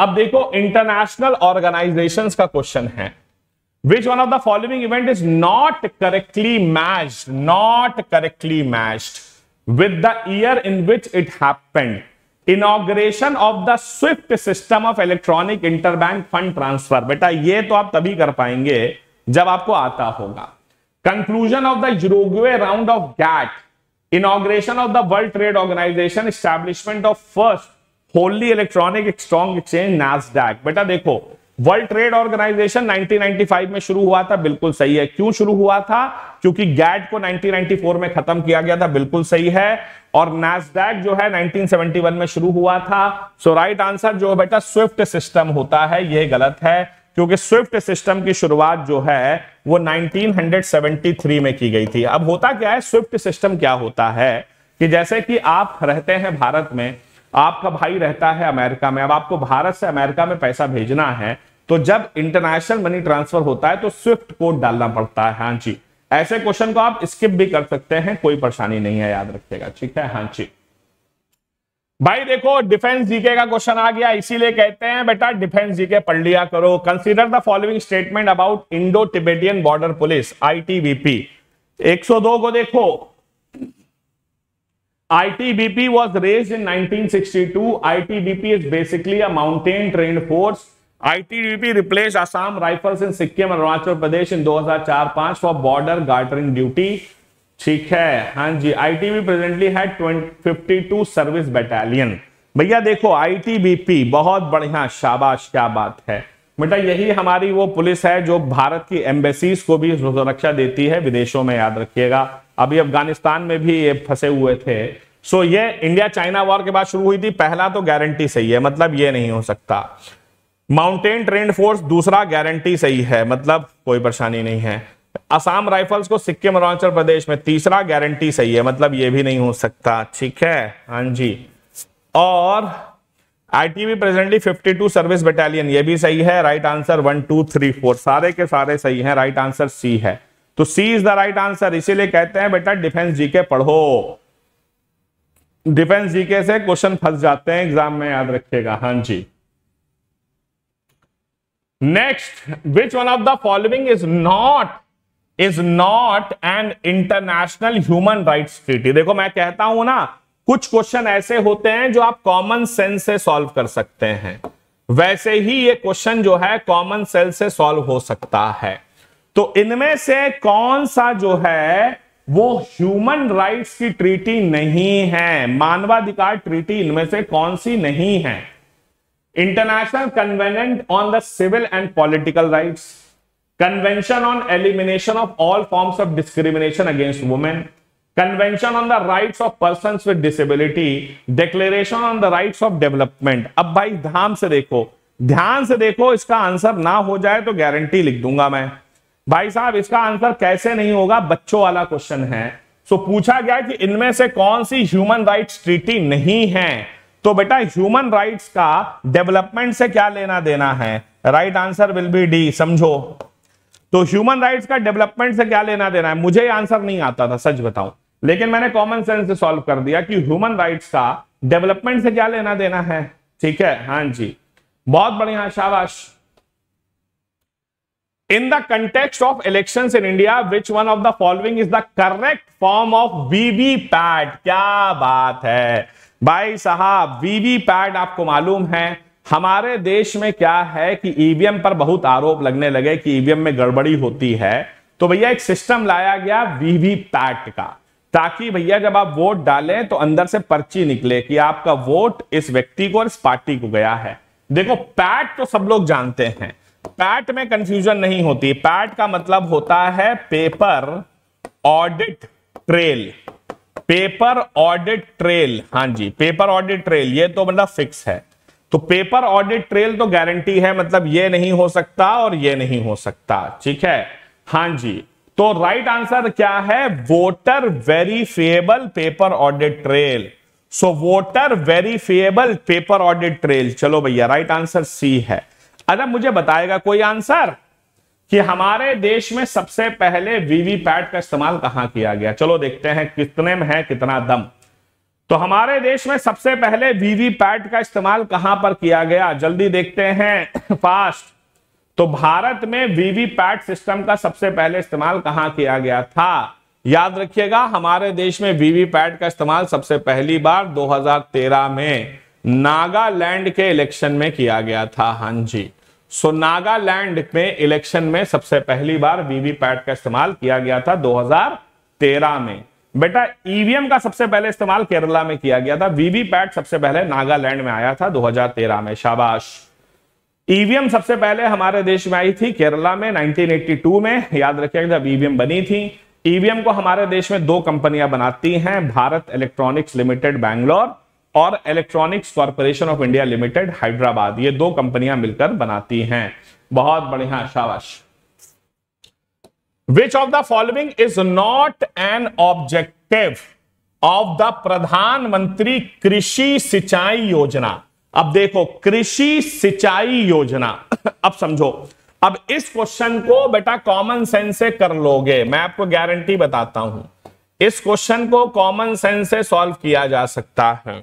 अब देखो इंटरनेशनल ऑर्गेनाइजेशन का क्वेश्चन है which one of the following event is not correctly match not correctly match with the year in which it happened inauguration of the SWIFT system of electronic interbank fund transfer बेटा ये तो आप तभी कर पाएंगे जब आपको आता होगा conclusion of the Uruguay round of GATT inauguration of the world trade organization establishment of first fully electronic stock exchange NASDAQ बेटा देखो वर्ल्ड ट्रेड ऑर्गेनाइजेशन 1995 में शुरू हुआ था बिल्कुल सही है क्यों शुरू हुआ था क्योंकि गैट को 1994 में खत्म किया गया था बिल्कुल सही है और नैसडैक जो है 1971 में शुरू हुआ था सो राइट आंसर जो बेटा स्विफ्ट सिस्टम होता है ये गलत है क्योंकि स्विफ्ट सिस्टम की शुरुआत जो है वो 1973 में की गई थी अब होता क्या है स्विफ्ट सिस्टम क्या होता है कि जैसे कि आप रहते हैं भारत में आपका भाई रहता है अमेरिका में अब आपको भारत से अमेरिका में पैसा भेजना है तो जब इंटरनेशनल मनी ट्रांसफर होता है तो स्विफ्ट कोड डालना पड़ता है हाँ जी ऐसे क्वेश्चन को आप स्किप भी कर सकते हैं कोई परेशानी नहीं है याद रखिएगा ठीक है हाँ जी भाई देखो डिफेंस जीके का क्वेश्चन आ गया इसीलिए कहते हैं बेटा डिफेंस जीके पढ़ लिया करो consider the following statement about Indo Tibetan border police ITBP 102 को देखो ITBP was raised in 1962. ITBP is basically a mountain train force ITBP replace Assam rifles in Sikkim Arunachal Pradesh in 2004-5 for border guarding duty ठीक है हाँ जी ITB presently है 52 service battalion भैया देखो ITBP बहुत बढ़िया शाबाश क्या बात है बेटा यही हमारी वो पुलिस है जो भारत की एम्बेसीज को भी सुरक्षा देती है विदेशों में याद रखिएगा अभी अफगानिस्तान में भी ये फंसे हुए थे सो ये इंडिया चाइना वॉर के बाद शुरू हुई थी पहला तो गारंटी सही है मतलब ये नहीं हो सकता माउंटेन ट्रेंड फोर्स दूसरा गारंटी सही है मतलब कोई परेशानी नहीं है असम राइफल्स को सिक्किम अरुणाचल प्रदेश में तीसरा गारंटी सही है मतलब ये भी नहीं हो सकता ठीक है हाँ जी और आईटीबी प्रेजेंटली 52 सर्विस बटालियन ये भी सही है right answer one two three four सारे के सारे सही हैं राइट आंसर सी है तो C is the right answer इसीलिए कहते हैं बेटा डिफेंस जीके पढ़ो डिफेंस जीके से क्वेश्चन फंस जाते हैं एग्जाम में याद रखिएगा हाँ जी next which one of the following is not is not an international human rights treaty देखो मैं कहता हूं ना कुछ क्वेश्चन ऐसे होते हैं जो आप कॉमन सेंस से सॉल्व कर सकते हैं वैसे ही ये क्वेश्चन जो है कॉमन सेंस से सॉल्व हो सकता है तो इनमें से कौन सा जो है वो ह्यूमन राइट्स की ट्रीटी नहीं है मानवाधिकार ट्रीटी इनमें से कौन सी नहीं है international covenant on the civil and political right convention on elimination of all forms of discrimination against women convention on the rights of person with disability declaration on the right of development अब भाई धाम से देखो ध्यान से देखो इसका answer ना हो जाए तो गारंटी लिख दूंगा मैं भाई साहब इसका आंसर कैसे नहीं होगा बच्चों वाला क्वेश्चन है सो पूछा गया कि इनमें से कौन सी ह्यूमन राइट्स ट्रीटी नहीं है तो बेटा ह्यूमन राइट्स का डेवलपमेंट से क्या लेना देना है right answer will be D समझो तो ह्यूमन राइट्स का डेवलपमेंट से क्या लेना देना है मुझे आंसर नहीं आता था सच बताऊं लेकिन मैंने कॉमन सेंस से सॉल्व कर दिया कि ह्यूमन राइट्स का डेवलपमेंट से क्या लेना देना है ठीक है हाँ जी बहुत बढ़िया शाबाश in the context of elections in india which one of the following is the correct form of pat क्या बात है भाई साहब वीवीपैट आपको मालूम है हमारे देश में क्या है कि ईवीएम e पर बहुत आरोप लगने लगे कि ईवीएम e में गड़बड़ी होती है तो भैया एक सिस्टम लाया गया वीवी पैट का ताकि भैया जब आप वोट डालें तो अंदर से पर्ची निकले कि आपका वोट इस व्यक्ति को और इस पार्टी को गया है देखो पैट तो सब लोग जानते हैं पैट में कंफ्यूजन नहीं होती पैट का मतलब होता है paper audit trail paper audit trail हाँ जी पेपर ऑडिट ट्रेल ये तो मतलब फिक्स है तो पेपर ऑडिट ट्रेल तो गारंटी है मतलब ये नहीं हो सकता और ये नहीं हो सकता ठीक है हाँ जी तो राइट आंसर क्या है voter verifiable paper audit trail so voter verifiable paper audit trail चलो भैया राइट आंसर सी है अरे अच्छा, मुझे बताएगा कोई आंसर कि हमारे देश में सबसे पहले वीवीपैट का इस्तेमाल कहां किया गया चलो देखते हैं कितने में है कितना दम तो हमारे देश में सबसे पहले वीवीपैट का इस्तेमाल कहां पर किया गया जल्दी देखते हैं फास्ट तो भारत में वीवीपैट सिस्टम का सबसे पहले इस्तेमाल कहां किया गया था याद रखिएगा हमारे देश में वीवीपैट का इस्तेमाल सबसे पहली बार 2013 में नागालैंड के इलेक्शन में किया गया था हां जी सो नागालैंड में इलेक्शन में सबसे पहली बार वीवीपैट का इस्तेमाल किया गया था 2013 में बेटा ईवीएम e का सबसे पहले इस्तेमाल केरला में किया गया था वीवीपैट सबसे पहले नागालैंड में आया था 2013 में शाबाश ईवीएम e सबसे पहले हमारे देश में आई थी केरला में 1982 में याद रखिएगा जब ईवीएम e बनी थी ईवीएम को हमारे देश में दो कंपनियां बनाती हैं भारत इलेक्ट्रॉनिक्स लिमिटेड बैंगलोर और electronics corporation of India limited Hyderabad ये दो कंपनियां मिलकर बनाती हैं बहुत बढ़िया शाबाश which of the following is not an objective of the Pradhan Mantri Krishi सिंचाई योजना अब देखो कृषि सिंचाई योजना अब समझो अब इस क्वेश्चन को बेटा कॉमन सेंस से कर लोगे मैं आपको गारंटी बताता हूं इस क्वेश्चन को कॉमन सेंस से सॉल्व किया जा सकता है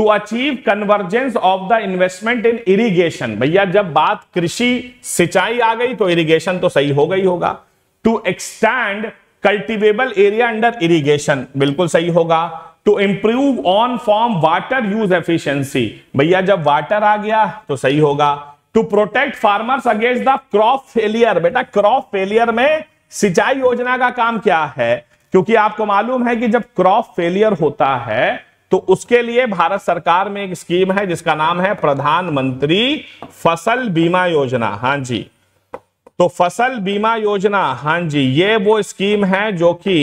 to achieve convergence of the investment in irrigation भैया जब बात कृषि सिंचाई आ गई तो इरिगेशन तो सही हो गई होगा to extend cultivable area under irrigation बिल्कुल सही होगा to improve on farm water use efficiency भैया जब वाटर आ गया तो सही होगा to protect farmers against the crop failure बेटा क्रॉप फेलियर में सिंचाई योजना का काम क्या है क्योंकि आपको मालूम है कि जब क्रॉप फेलियर होता है तो उसके लिए भारत सरकार में एक स्कीम है जिसका नाम है प्रधानमंत्री फसल बीमा योजना हाँ जी तो फसल बीमा योजना हाँ जी ये वो स्कीम है जो कि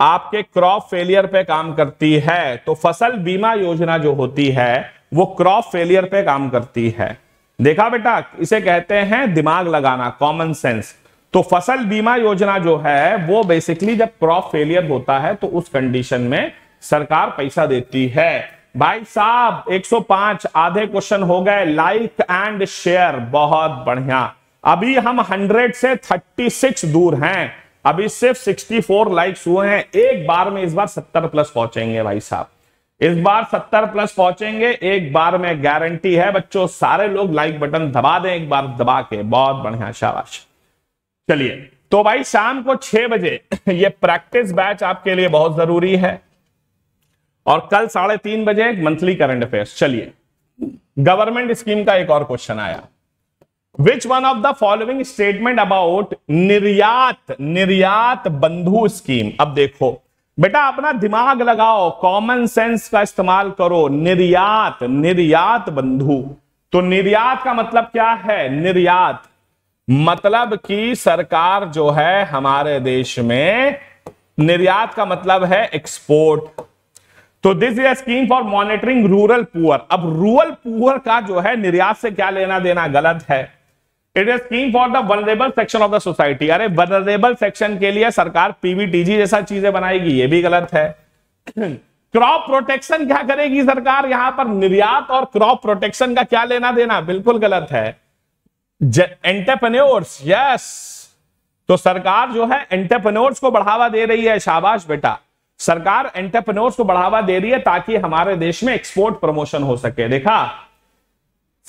आपके क्रॉप फेलियर पे काम करती है तो फसल बीमा योजना जो होती है वो क्रॉप फेलियर पे काम करती है देखा बेटा इसे कहते हैं दिमाग लगाना कॉमन सेंस तो फसल बीमा योजना जो है वो बेसिकली जब क्रॉप फेलियर होता है तो उस कंडीशन में सरकार पैसा देती है भाई साहब 105 आधे क्वेश्चन हो गए लाइक एंड शेयर बहुत बढ़िया अभी हम 100 से 36 दूर हैं अभी सिर्फ 64 लाइक्स हुए हैं एक बार में इस बार 70 प्लस पहुंचेंगे भाई साहब इस बार 70 प्लस पहुंचेंगे एक बार में गारंटी है बच्चों सारे लोग लाइक बटन दबा दें एक बार दबा के बहुत बढ़िया शाबाश चलिए तो भाई शाम को छह बजे ये प्रैक्टिस बैच आपके लिए बहुत जरूरी है और कल साढ़े तीन बजे मंथली करंट अफेयर्स चलिए गवर्नमेंट स्कीम का एक और क्वेश्चन आया which one of the following statement about Niryat Niryat बंधु स्कीम अब देखो बेटा अपना दिमाग लगाओ कॉमन सेंस का इस्तेमाल करो निर्यात निर्यात बंधु तो निर्यात का मतलब क्या है निर्यात मतलब कि सरकार जो है हमारे देश में निर्यात का मतलब है एक्सपोर्ट तो this is scheme for monitoring rural poor अब रूरल पुअर का जो है निर्यात से क्या लेना देना गलत है it is scheme for the vulnerable section of the society अरे वनरेबल सेक्शन के लिए सरकार पीवीटीजी जैसा चीजें बनाएगी ये भी गलत है क्रॉप प्रोटेक्शन क्या करेगी सरकार यहां पर निर्यात और क्रॉप प्रोटेक्शन का क्या लेना देना बिल्कुल गलत है एंटरप्रेन्योर्स यस तो सरकार जो है एंटरप्रेन्योर्स को बढ़ावा दे रही है शाबाश बेटा सरकार एंटरप्रनोर्स को बढ़ावा दे रही है ताकि हमारे देश में एक्सपोर्ट प्रमोशन हो सके देखा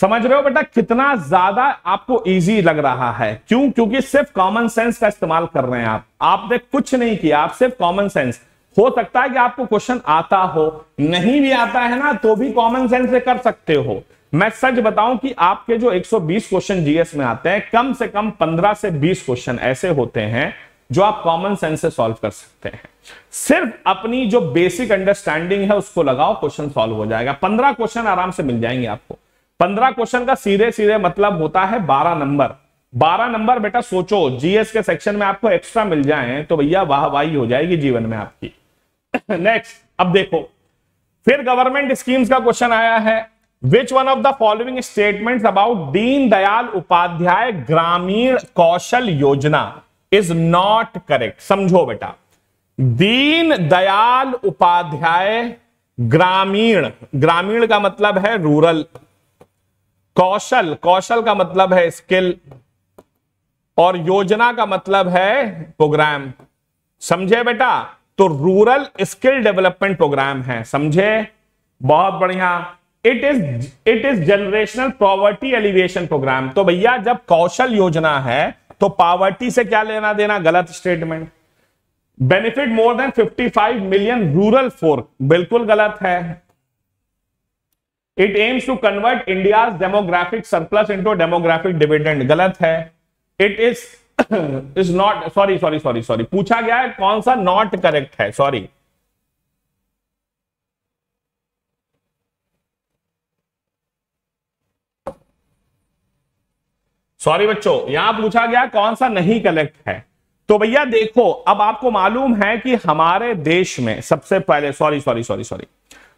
समझ रहे हो बेटा कितना ज्यादा आपको इजी लग रहा है क्यों क्योंकि सिर्फ कॉमन सेंस का इस्तेमाल कर रहे हैं आप आपने कुछ नहीं किया आप सिर्फ कॉमन सेंस हो सकता है कि आपको क्वेश्चन आता हो नहीं भी आता है ना तो भी कॉमन सेंस से कर सकते हो मैं सच बताऊं कि आपके जो 120 क्वेश्चन जीएस में आते हैं कम से कम 15 से 20 क्वेश्चन ऐसे होते हैं जो आप कॉमन सेंस से सॉल्व कर सकते हैं सिर्फ अपनी जो बेसिक अंडरस्टैंडिंग है उसको लगाओ क्वेश्चन सॉल्व हो जाएगा पंद्रह क्वेश्चन आराम से मिल जाएंगे आपको पंद्रह क्वेश्चन का सीधे सीधे मतलब होता है बारह नंबर बारह नंबर बेटा सोचो जीएस के सेक्शन में आपको एक्स्ट्रा मिल जाए तो भैया वाहवाही हो जाएगी जीवन में आपकी नेक्स्ट अब देखो फिर गवर्नमेंट स्कीम्स का क्वेश्चन आया है which one of the following statement about Deen Dayal Upadhyay ग्रामीण कौशल योजना इज नॉट करेक्ट समझो बेटा दीन दयाल उपाध्याय ग्रामीण ग्रामीण का मतलब है रूरल कौशल कौशल का मतलब है स्किल और योजना का मतलब है प्रोग्राम समझे बेटा तो रूरल स्किल डेवलपमेंट प्रोग्राम है समझे बहुत बढ़िया it is it is generational poverty alleviation programme तो भैया जब कौशल योजना है तो पावर्टी से क्या लेना देना गलत statement benefit more than 55 million rural poor बिल्कुल गलत है it aims to convert India demographic surplus into demographic dividend गलत है it is is not sorry sorry sorry sorry पूछा गया है कौन सा नॉट करेक्ट है सॉरी सॉरी बच्चों यहां पूछा गया कौन सा नहीं कलेक्ट है तो भैया देखो अब आपको मालूम है कि हमारे देश में सबसे पहले सॉरी सॉरी सॉरी सॉरी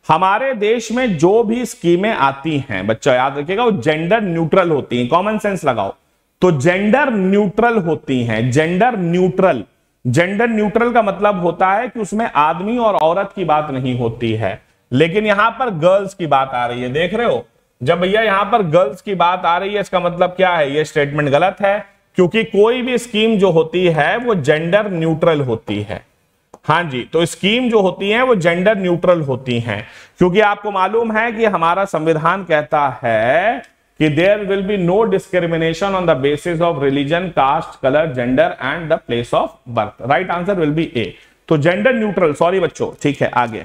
हमारे देश में जो भी स्कीमें आती हैं बच्चा याद रखिएगा वो जेंडर न्यूट्रल होती हैं कॉमन सेंस लगाओ तो जेंडर न्यूट्रल होती हैं जेंडर न्यूट्रल जेंडर न्यूट्रल का मतलब होता है कि उसमें आदमी और औरत की बात नहीं होती है लेकिन यहां पर गर्ल्स की बात आ रही है देख रहे हो जब भैया यहां पर गर्ल्स की बात आ रही है इसका मतलब क्या है ये स्टेटमेंट गलत है क्योंकि कोई भी स्कीम जो होती है वो जेंडर न्यूट्रल होती है हाँ जी तो स्कीम जो होती है वो जेंडर न्यूट्रल होती हैं क्योंकि आपको मालूम है कि हमारा संविधान कहता है कि there will be no discrimination on the basis of religion caste colour gender and the place of birth right answer will be A तो जेंडर न्यूट्रल सॉरी बच्चों ठीक है आगे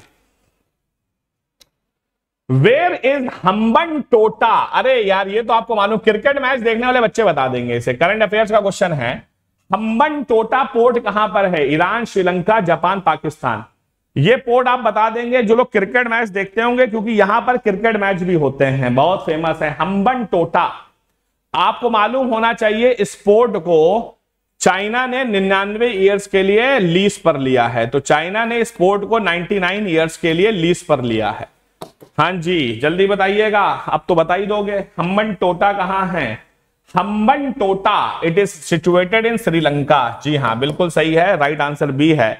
वेयर इज हम्बन टोटा अरे यार ये तो आपको मालूम क्रिकेट मैच देखने वाले बच्चे बता देंगे इसे करंट अफेयर्स का क्वेश्चन है हम्बन टोटा पोर्ट कहां पर है ईरान श्रीलंका जापान पाकिस्तान ये पोर्ट आप बता देंगे जो लोग क्रिकेट मैच देखते होंगे क्योंकि यहां पर क्रिकेट मैच भी होते हैं बहुत फेमस है हम्बन टोटा tota। आपको मालूम होना चाहिए इस पोर्ट को चाइना ने निन्यानवे ईयर्स के लिए लीज पर लिया है तो चाइना ने इस पोर्ट को 99 ईयर्स के लिए लीज पर लिया है हाँ जी जल्दी बताइएगा अब तो बता ही दोगे हम्बन टोटा कहाँ है Hambantota it is situated in Sri Lanka जी हाँ बिल्कुल सही है राइट आंसर बी है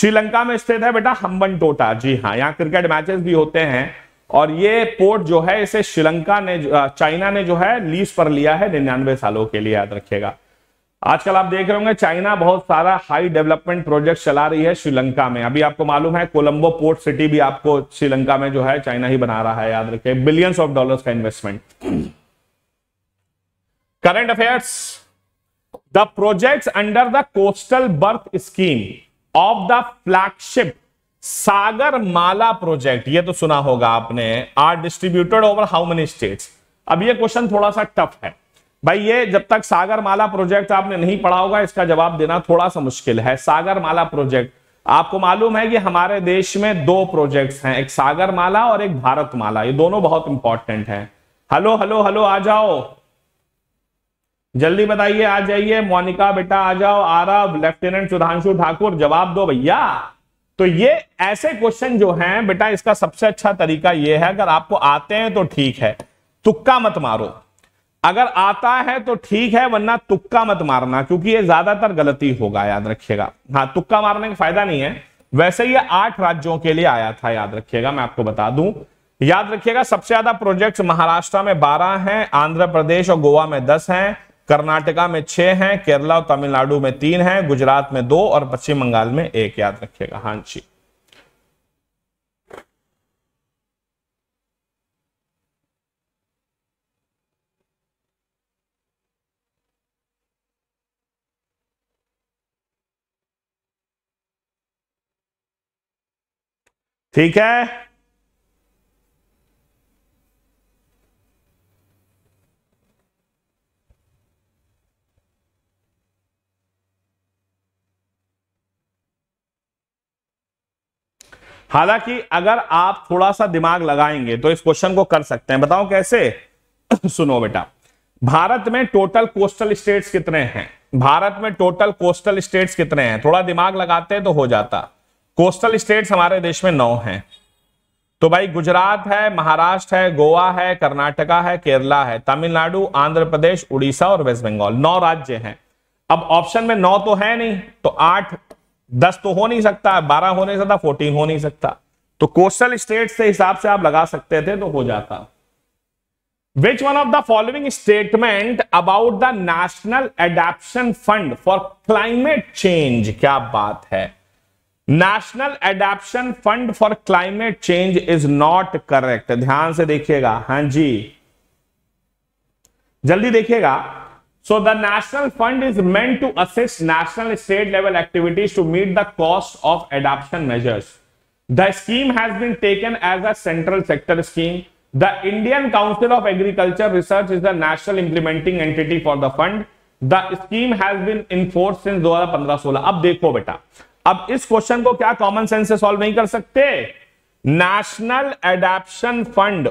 श्रीलंका में स्थित है बेटा हम्बन टोटा जी हाँ यहाँ क्रिकेट मैचेस भी होते हैं और ये पोर्ट जो है इसे श्रीलंका ने चाइना ने जो है लीज पर लिया है निन्यानवे सालों के लिए याद रखिएगा आजकल आप देख रहे होंगे चाइना बहुत सारा हाई डेवलपमेंट प्रोजेक्ट चला रही है श्रीलंका में अभी आपको मालूम है कोलंबो पोर्ट सिटी भी आपको श्रीलंका में जो है चाइना ही बना रहा है याद रखिए बिलियंस ऑफ डॉलर्स का investment current affairs the projects under the coastal berth scheme of the flagship Sagarmala project ये तो सुना होगा आपने are distributed over how many states अब ये क्वेश्चन थोड़ा सा टफ है भाई ये जब तक सागरमाला प्रोजेक्ट आपने नहीं पढ़ा होगा इसका जवाब देना थोड़ा सा मुश्किल है सागरमाला प्रोजेक्ट आपको मालूम है कि हमारे देश में दो प्रोजेक्ट्स हैं एक सागरमाला और एक भारतमाला ये दोनों बहुत इंपॉर्टेंट हैं हेलो हेलो हेलो आ जाओ जल्दी बताइए आ जाइए मोनिका बेटा आ जाओ आरब लेफ्टिनेंट सुधांशु ठाकुर जवाब दो भैया तो ये ऐसे क्वेश्चन जो हैं बेटा इसका सबसे अच्छा तरीका ये है अगर आपको आते हैं तो ठीक है तुक्का मत मारो अगर आता है तो ठीक है वरना तुक्का मत मारना क्योंकि ये ज्यादातर गलती होगा याद रखिएगा हाँ तुक्का मारने का फायदा नहीं है वैसे ये आठ राज्यों के लिए आया था याद रखिएगा मैं आपको बता दूं याद रखिएगा सबसे ज्यादा प्रोजेक्ट्स महाराष्ट्र में बारह हैं आंध्र प्रदेश और गोवा में दस हैं कर्नाटका में छह हैं केरला और तमिलनाडु में तीन हैं गुजरात में दो और पश्चिम बंगाल में एक याद रखिएगा हाँ जी ठीक है हालांकि अगर आप थोड़ा सा दिमाग लगाएंगे तो इस क्वेश्चन को कर सकते हैं बताओ कैसे सुनो बेटा भारत में टोटल कोस्टल स्टेट्स कितने हैं भारत में टोटल कोस्टल स्टेट्स कितने हैं थोड़ा दिमाग लगाते हैं तो हो जाता कोस्टल स्टेट्स हमारे देश में नौ हैं तो भाई गुजरात है महाराष्ट्र है गोवा है कर्नाटका है केरला है तमिलनाडु आंध्र प्रदेश उड़ीसा और वेस्ट बंगाल नौ राज्य हैं अब ऑप्शन में नौ तो है नहीं तो आठ दस तो हो नहीं सकता बारह हो नहीं सकता फोर्टीन हो नहीं सकता तो कोस्टल स्टेट से हिसाब से आप लगा सकते थे तो हो जाता which one of the following statement about the national adaptation fund for climate change क्या बात है national adaptation fund for climate change is not correct ध्यान से देखिएगा हां जी जल्दी देखिएगा so the national fund is meant to assist national state level activities to meet the cost of adaptation measures the scheme has been taken as a central sector scheme the Indian council of agriculture research is the national implementing entity for the fund. Scheme has has in force since दो हजार पंद्रह सोलह अब देखो बेटा अब इस question को क्या कॉमन सेंस से सॉल्व नहीं कर सकते national adaptation fund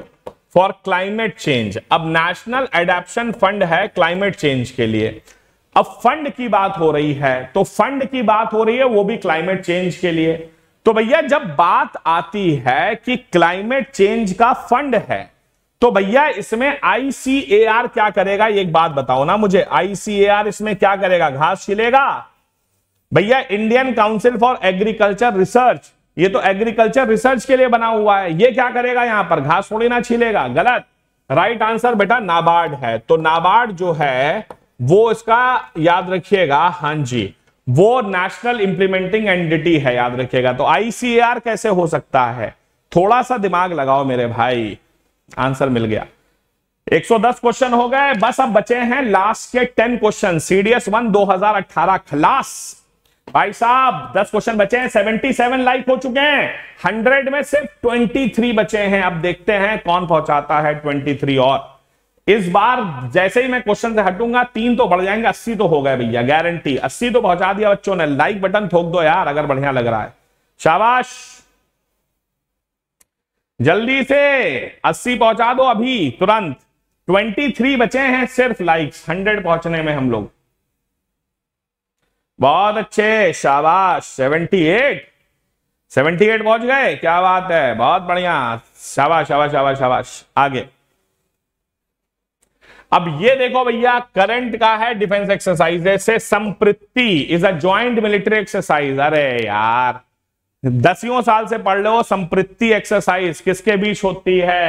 for climate change अब नेशनल एडेप्शन फंड है क्लाइमेट चेंज के लिए अब फंड की बात हो रही है तो फंड की बात हो रही है वो भी क्लाइमेट चेंज के लिए तो भैया जब बात आती है कि क्लाइमेट चेंज का फंड है तो भैया इसमें आईसीएआर क्या करेगा एक बात बताओ ना मुझे आईसीएआर इसमें क्या करेगा घास छिलेगा भैया Indian council for agriculture research ये तो एग्रीकल्चर रिसर्च के लिए बना हुआ है ये क्या करेगा यहां पर घास थोड़ी ना छीलेगा गलत राइट आंसर बेटा नाबार्ड है तो नाबार्ड जो है वो इसका याद रखिएगा हां जी वो नेशनल इंप्लीमेंटिंग एंटिटी है याद रखिएगा तो आईसीएर कैसे हो सकता है थोड़ा सा दिमाग लगाओ मेरे भाई आंसर मिल गया 110 क्वेश्चन हो गए बस अब बचे हैं लास्ट के 10 क्वेश्चन सीडीएस वन दो हजार अट्ठारह भाई साहब दस क्वेश्चन बचे हैं सेवेंटी सेवन लाइक हो चुके हैं हंड्रेड में सिर्फ ट्वेंटी थ्री बचे हैं अब देखते हैं कौन पहुंचाता है ट्वेंटी थ्री और इस बार जैसे ही मैं क्वेश्चन से हटूंगा तीन तो बढ़ जाएंगे अस्सी तो हो गए भैया गारंटी अस्सी तो पहुंचा दिया बच्चों ने लाइक बटन थोक दो यार अगर बढ़िया लग रहा है शाबाश जल्दी से अस्सी पहुंचा दो अभी तुरंत थ्री बचे हैं सिर्फ लाइक्स हंड्रेड पहुंचने में हम लोग बहुत अच्छे शाबाश 78 78 पहुंच गए क्या बात है बहुत बढ़िया शाबाश शाबाश शाबाश शाबाश आगे अब ये देखो भैया करंट का है डिफेंस एक्सरसाइज जैसे Sampriti is a joint military exercise अरे यार दसियों साल से पढ़ लो संप्रति एक्सरसाइज किसके बीच होती है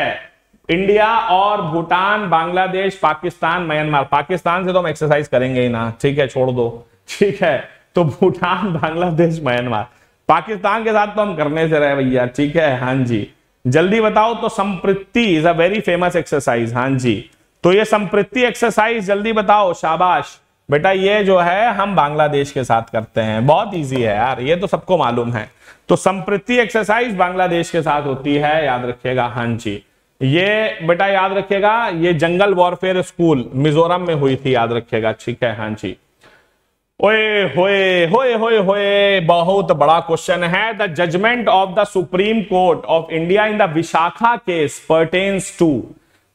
इंडिया और भूटान बांग्लादेश पाकिस्तान म्यांमार पाकिस्तान से तो हम एक्सरसाइज करेंगे ही ना ठीक है छोड़ दो ठीक है तो भूटान बांग्लादेश म्यांमार पाकिस्तान के साथ तो हम करने से रहे भैया ठीक है हाँ जी जल्दी बताओ तो Sampriti is a very famous exercise हाँ जी तो ये संप्रति एक्सरसाइज जल्दी बताओ शाबाश बेटा ये जो है हम बांग्लादेश के साथ करते हैं बहुत इजी है यार ये तो सबको मालूम है तो संप्रति एक्सरसाइज बांग्लादेश के साथ होती है याद रखिएगा हाँ जी ये बेटा याद रखिएगा ये जंगल वॉरफेयर स्कूल मिजोरम में हुई थी याद रखिएगा ठीक है हाँ जी ओए होए होए होए होए बहुत बड़ा क्वेश्चन है the judgement of the supreme court of India in the Vishakha case pertains to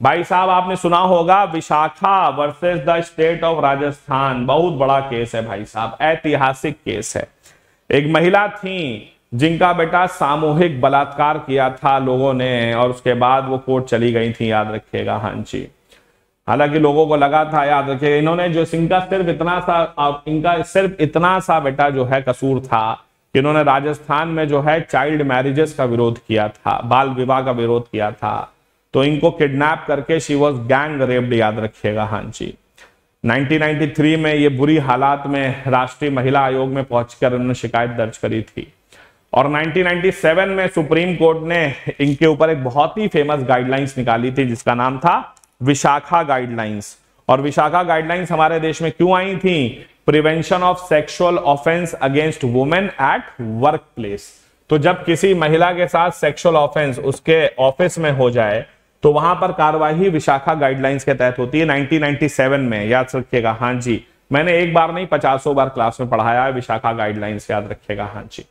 भाई साहब आपने सुना होगा Vishakha versus the state of Rajasthan बहुत बड़ा केस है भाई साहब ऐतिहासिक केस है एक महिला थी जिनका बेटा सामूहिक बलात्कार किया था लोगों ने और उसके बाद वो कोर्ट चली गई थी याद रखिएगा हां जी हालांकि लोगों को लगा था याद रखिए इन्होंने जो इनका सिर्फ इतना सा इनका सिर्फ इतना सा बेटा जो है कसूर था कि इन्होंने राजस्थान में जो है चाइल्ड मैरिजेस का विरोध किया था बाल विवाह का विरोध किया था तो इनको किडनैप करके शी वॉज गैंग रेप्ड याद रखिएगा हाँ जी 1993 में ये बुरी हालात में राष्ट्रीय महिला आयोग में पहुंचकर उन्होंने शिकायत दर्ज करी थी और 1997 में सुप्रीम कोर्ट ने इनके ऊपर एक बहुत ही फेमस गाइडलाइंस निकाली थी जिसका नाम था विशाखा गाइडलाइंस और विशाखा गाइडलाइंस हमारे देश में क्यों आई थी prevention of sexual offence against women at work place तो जब किसी महिला के साथ सेक्सुअल ऑफेंस उसके ऑफिस में हो जाए तो वहां पर कार्यवाही विशाखा गाइडलाइंस के तहत होती है 1997 में याद रखिएगा हाँ जी मैंने एक बार नहीं पचासों बार क्लास में पढ़ाया है विशाखा गाइडलाइंस याद रखिएगा हाँ जी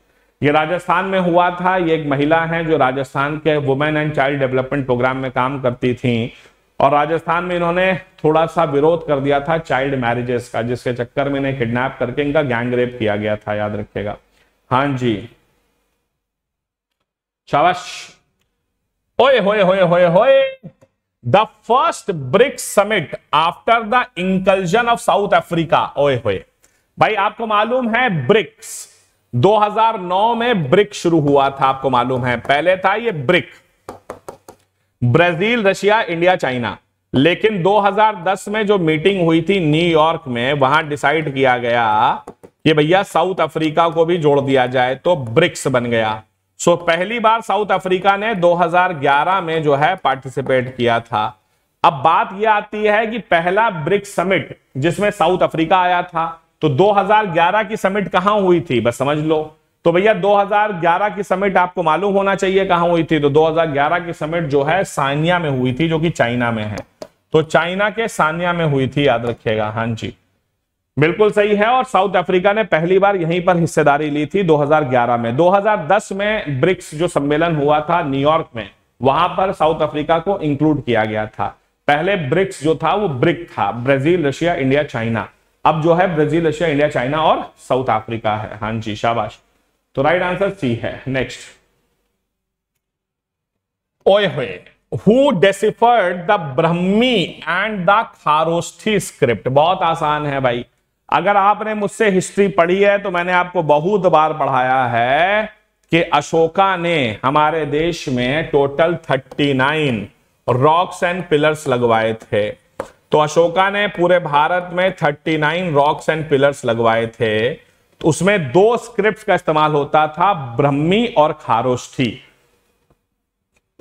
ये राजस्थान में हुआ था ये एक महिला है जो राजस्थान के women and child development programme में काम करती थी और राजस्थान में इन्होंने थोड़ा सा विरोध कर दिया था चाइल्ड मैरिजेस का जिसके चक्कर में इन्हें किडनैप करके इनका गैंग रेप किया गया था याद रखिएगा हाँ जी शाबाश ओए होए होए होए होए the first BRICS summit after the inclusion of South Africa ओए होए भाई आपको मालूम है ब्रिक्स 2009 में ब्रिक शुरू हुआ था आपको मालूम है पहले था ये BRICS Brazil Russia India China लेकिन 2010 में जो मीटिंग हुई थी न्यूयॉर्क में वहां डिसाइड किया गया कि भैया साउथ अफ्रीका को भी जोड़ दिया जाए तो ब्रिक्स बन गया सो पहली बार साउथ अफ्रीका ने 2011 में जो है पार्टिसिपेट किया था अब बात यह आती है कि पहला ब्रिक्स समिट जिसमें साउथ अफ्रीका आया था तो 2011 की समिट कहां हुई थी बस समझ लो तो भैया 2011 की समिट आपको मालूम होना चाहिए कहां हुई थी तो 2011 की समिट जो है सानिया में हुई थी जो कि चाइना में है तो चाइना के सानिया में हुई थी याद रखिएगा हां जी बिल्कुल सही है और साउथ अफ्रीका ने पहली बार यहीं पर हिस्सेदारी ली थी 2011 में 2010 में ब्रिक्स जो सम्मेलन हुआ था न्यूयॉर्क में वहां पर साउथ अफ्रीका को इंक्लूड किया गया था पहले ब्रिक्स जो था वो ब्रिक था ब्राजील रशिया इंडिया चाइना अब जो है ब्राजील रशिया इंडिया चाइना और साउथ अफ्रीका है हांजी जी शाबाश तो राइट आंसर सी है नेक्स्ट ओए हो who deciphered the Brahmi and the Kharosthi script बहुत आसान है भाई अगर आपने मुझसे हिस्ट्री पढ़ी है तो मैंने आपको बहुत बार पढ़ाया है कि अशोका ने हमारे देश में टोटल 39 रॉक्स एंड पिलर्स लगवाए थे तो अशोका ने पूरे भारत में 39 रॉक्स एंड पिलर्स लगवाए थे तो उसमें दो स्क्रिप्ट का इस्तेमाल होता था ब्रह्मी और खारोष्ठी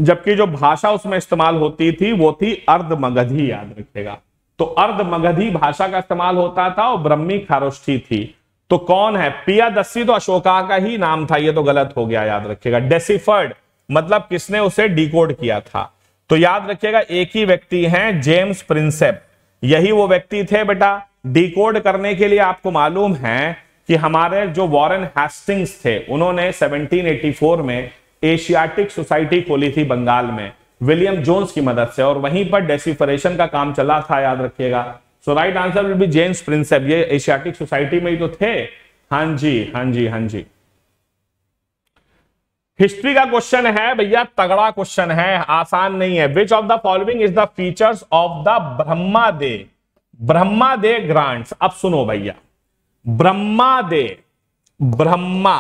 जबकि जो भाषा उसमें इस्तेमाल होती थी वो थी अर्ध मगधी याद रखेगा तो अर्ध मगधी भाषा का इस्तेमाल होता था और ब्रह्मी खारोष्ठी थी तो कौन है पिया दस्सी तो अशोका का ही नाम था ये तो गलत हो गया याद रखिएगा डेसिफर्ड मतलब किसने उसे डिकोड किया था तो याद रखिएगा एक ही व्यक्ति हैं जेम्स प्रिंसेप यही वो व्यक्ति थे बेटा डिकोड करने के लिए आपको मालूम है कि हमारे जो वॉरेन हेस्टिंग्स थे उन्होंने 1784 में एशियाटिक सोसाइटी खोली थी बंगाल में विलियम जोन्स की मदद से और वहीं पर डेसिफरेशन का काम चला था याद रखिएगा so right answer will be James Prinsep ये एशियाटिक सोसाइटी में ही तो थे हां जी हां जी हां जी हिस्ट्री का क्वेश्चन है भैया तगड़ा क्वेश्चन है आसान नहीं है which of the following is the features of the Brahmadeya Brahmadeya grants अब सुनो भैया Brahmadeya Brahma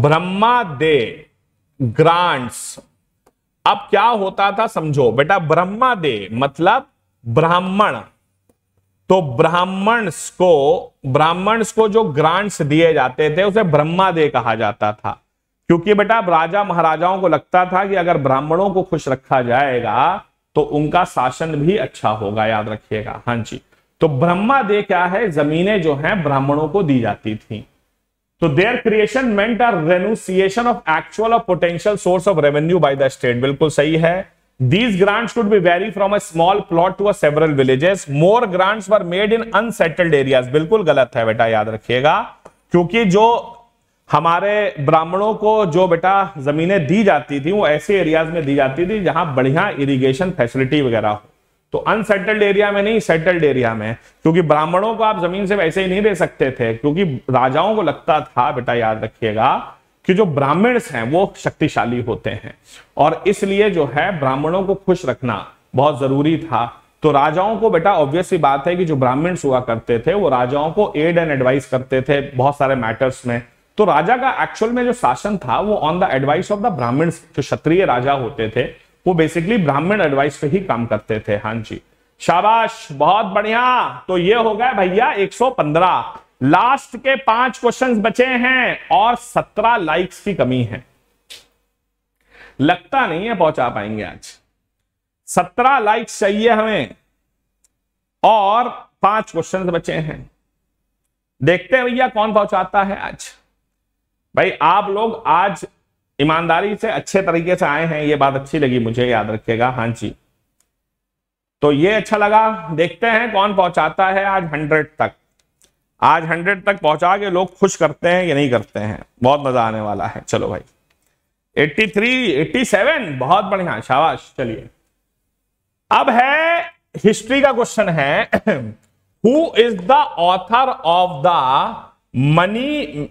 Brahmadeya grants अब क्या होता था समझो बेटा ब्रह्मा दे मतलब ब्राह्मण तो ब्राह्मण्स को ब्राह्मण्स को जो ग्रांट्स दिए जाते थे उसे ब्रह्मा दे कहा जाता था क्योंकि बेटा राजा महाराजाओं को लगता था कि अगर ब्राह्मणों को खुश रखा जाएगा तो उनका शासन भी अच्छा होगा याद रखिएगा हां जी तो ब्रह्मा दे क्या है जमीनें जो हैं ब्राह्मणों को दी जाती थी तो their creation meant are renunciation of actual और potential source of revenue by the state बिल्कुल सही है these grant should be vary from a small plot to a several villages. More grants were made in unsettled areas. बिल्कुल गलत है बेटा याद रखिएगा क्योंकि जो हमारे ब्राह्मणों को जो बेटा जमीनें दी जाती थी वो ऐसे एरियाज में दी जाती थी जहां बढ़िया इरिगेशन फैसिलिटी वगैरह हो तो अनसेटल्ड एरिया में नहीं सेटल्ड एरिया में क्योंकि ब्राह्मणों को आप जमीन से वैसे ही नहीं दे सकते थे क्योंकि राजाओं को लगता था बेटा याद रखिएगा कि जो ब्राह्मण्स हैं वो शक्तिशाली होते हैं और इसलिए जो है ब्राह्मणों को खुश रखना बहुत जरूरी था तो राजाओं को बेटा ऑब्वियसली बात है कि जो ब्राह्मण्स हुआ करते थे वो राजाओं को एड एंड एडवाइस करते थे बहुत सारे मैटर्स में तो राजा का एक्चुअल में जो शासन था वो on the advice of the Brahmans जो क्षत्रिय राजा होते थे वो बेसिकली ब्राह्मण एडवाइस पे ही काम करते थे हां जी शाबाश बहुत बढ़िया तो ये हो गया भैया 115 लास्ट के पांच क्वेश्चंस बचे हैं और 17 लाइक्स की कमी है लगता नहीं है पहुंचा पाएंगे आज 17 लाइक्स चाहिए हमें और पांच क्वेश्चंस बचे हैं देखते हैं भैया कौन पहुंचाता है आज भाई आप लोग आज ईमानदारी से अच्छे तरीके से आए हैं ये बात अच्छी लगी मुझे याद रखिएगा हाँ जी तो ये अच्छा लगा देखते हैं कौन पहुंचाता है आज हंड्रेड तक आज हंड्रेड तक पहुंचा के लोग खुश करते हैं या नहीं करते हैं बहुत मजा आने वाला है चलो भाई एट्टी थ्री एट्टी सेवन बहुत बढ़िया शाबाश चलिए अब है हिस्ट्री का क्वेश्चन है who is the author of the Mani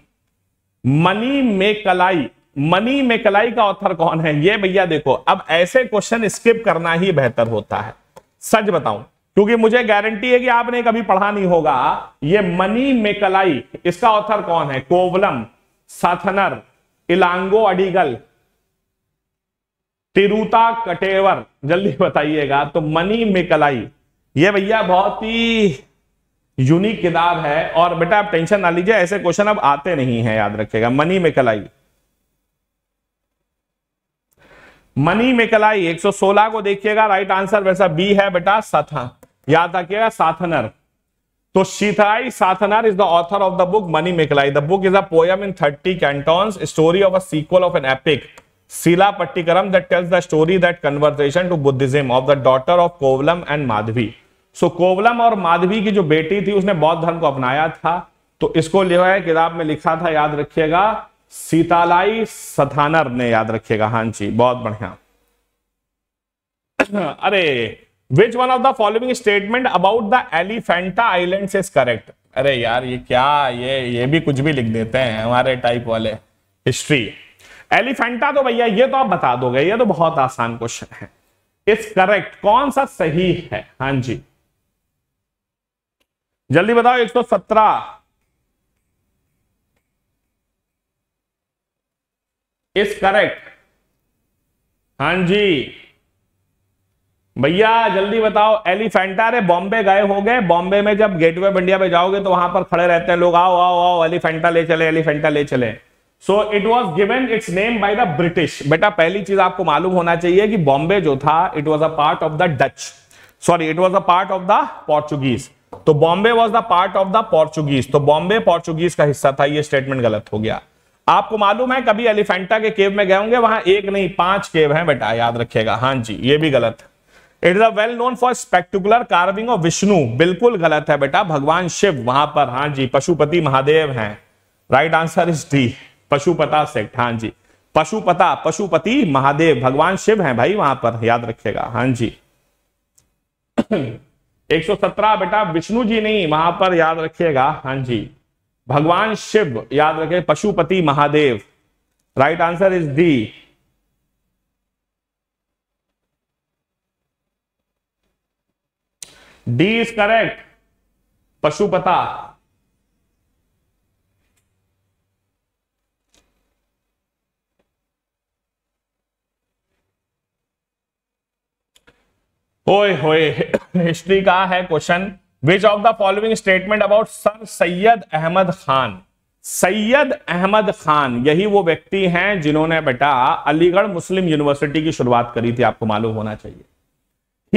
Manimekalai Manimekalai का ऑथर कौन है ये भैया देखो अब ऐसे क्वेश्चन स्किप करना ही बेहतर होता है सच बताऊं क्योंकि मुझे गारंटी है कि आपने कभी पढ़ा नहीं होगा ये मनी मेकलाई इसका ऑथर कौन है कोवलम साथनर इलांगो अडिगल तिरुता कटेवर जल्दी बताइएगा तो मनी मेकलाई ये भैया बहुत ही यूनिक किताब है और बेटा आप टेंशन ना लीजिए ऐसे क्वेश्चन अब आते नहीं है याद रखिएगा मनी मेकलाई मनी मेकलाई 116 को देखिएगा राइट आंसर वैसा बी है बेटा साथा याद रखिएगा साथनर तो Seethalai Sattanar is the author of the book Manimekalai the book is a poem in 30 cantos story of a sequel of an epic Sila Patikaram that tells the story that conversation to Buddhism of the daughter of Kovalam and Madhavi so Kovalam और माधवी की जो बेटी थी उसने बौद्ध धर्म को अपनाया था तो इसको लिखा है किताब में लिखा था याद रखिएगा सीतालाई सथानर ने याद रखिएगा हां जी बहुत बढ़िया अरे which one of the following statement about the Elephanta island is correct अरे यार ये क्या ये ये भी कुछ भी लिख देते हैं हमारे टाइप वाले हिस्ट्री एलिफेंटा तो भैया ये तो आप बता दोगे ये तो बहुत आसान क्वेश्चन है इस करेक्ट कौन सा सही है हां जी जल्दी बताओ 117 इज करेक्ट हां जी भैया जल्दी बताओ एलिफेंटा रे बॉम्बे गए हो गए बॉम्बे में जब गेटवे ऑफ इंडिया पे जाओगे तो वहां पर खड़े रहते हैं लोग आओ आओ आओ एलिफेंटा ले चले एलिफेंटा ले चले so it was given its name by the British बेटा पहली चीज आपको मालूम होना चाहिए कि बॉम्बे जो था it was a part of the Dutch sorry it was a part of the Portuguese तो Bombay was the part of the Portuguese तो बॉम्बे पोर्चुगीज का हिस्सा था ये स्टेटमेंट गलत हो गया आपको मालूम है कभी एलिफेंटा के केव में गए होंगे वहां एक नहीं पांच केव हैं बेटा याद रखिएगा हाँ जी ये भी गलत है it is a well known for spectacular carving of Vishnu बिल्कुल गलत है बेटा भगवान शिव वहां पर हाँ जी पशुपति महादेव हैं right answer is D Pashupata sect हां जी पशुपता पशुपति महादेव भगवान शिव हैं भाई वहां पर याद रखिएगा हां जी 117 बेटा विष्णु जी नहीं वहां पर याद रखिएगा हां जी भगवान शिव याद रखें Pashupati Mahadev right answer is D D is correct Pashupata ओए होए हिस्ट्री का है question which of the following statement about sir Syed Ahmad Khan Syed Ahmad Khan यही वो व्यक्ति हैं जिन्होंने बेटा अलीगढ़ मुस्लिम यूनिवर्सिटी की शुरुआत करी थी आपको मालूम होना चाहिए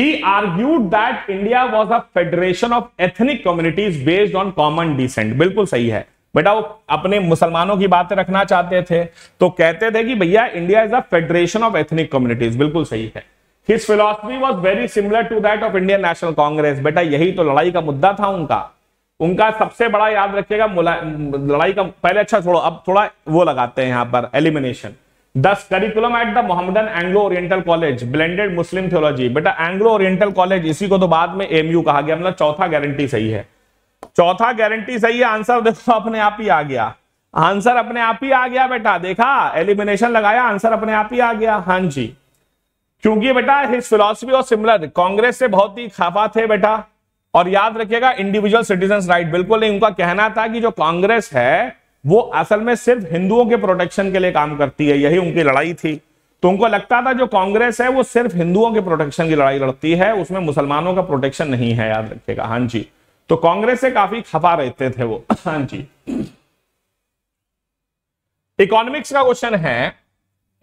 he argued that India was a federation of ethnic communities based on common descent बिल्कुल सही है बेटा वो अपने मुसलमानों की बातें रखना चाहते थे तो कहते थे कि भैया India is a federation of ethnic communities बिल्कुल सही है his philosophy was very similar to that of Indian national Congress बेटा यही तो लड़ाई का मुद्दा था उनका उनका सबसे बड़ा याद रखिएगा लड़ाई का पहले अच्छा छोड़ो अब थोड़ा वो लगाते हैं यहां पर elimination this curriculum at the Mohammedan Anglo Oriental college blended Muslim theology बेटा एंग्लो ओरिएंटल कॉलेज इसी को तो बाद में एमयू कहा गया मतलब चौथा गारंटी सही है चौथा गारंटी सही है आंसर देखो अपने आप ही आ गया आंसर अपने आप ही आ गया बेटा देखा एलिमिनेशन लगाया आंसर अपने आप ही आ गया हां जी क्योंकि बेटा हिज फिलोसफी और सिमिलर कांग्रेस से बहुत ही खाफा थे बेटा और याद रखिएगा इंडिविजुअल सिटीजन राइट बिल्कुल नहीं उनका कहना था कि जो कांग्रेस है वो असल में सिर्फ हिंदुओं के प्रोटेक्शन के लिए काम करती है यही उनकी लड़ाई थी तो उनको लगता था जो कांग्रेस है वो सिर्फ हिंदुओं के प्रोटेक्शन की लड़ाई लड़ती है उसमें मुसलमानों का प्रोटेक्शन नहीं है याद रखिएगा हां जी तो कांग्रेस से काफी खफा रहते थे वो हां जी इकोनॉमिक्स का क्वेश्चन है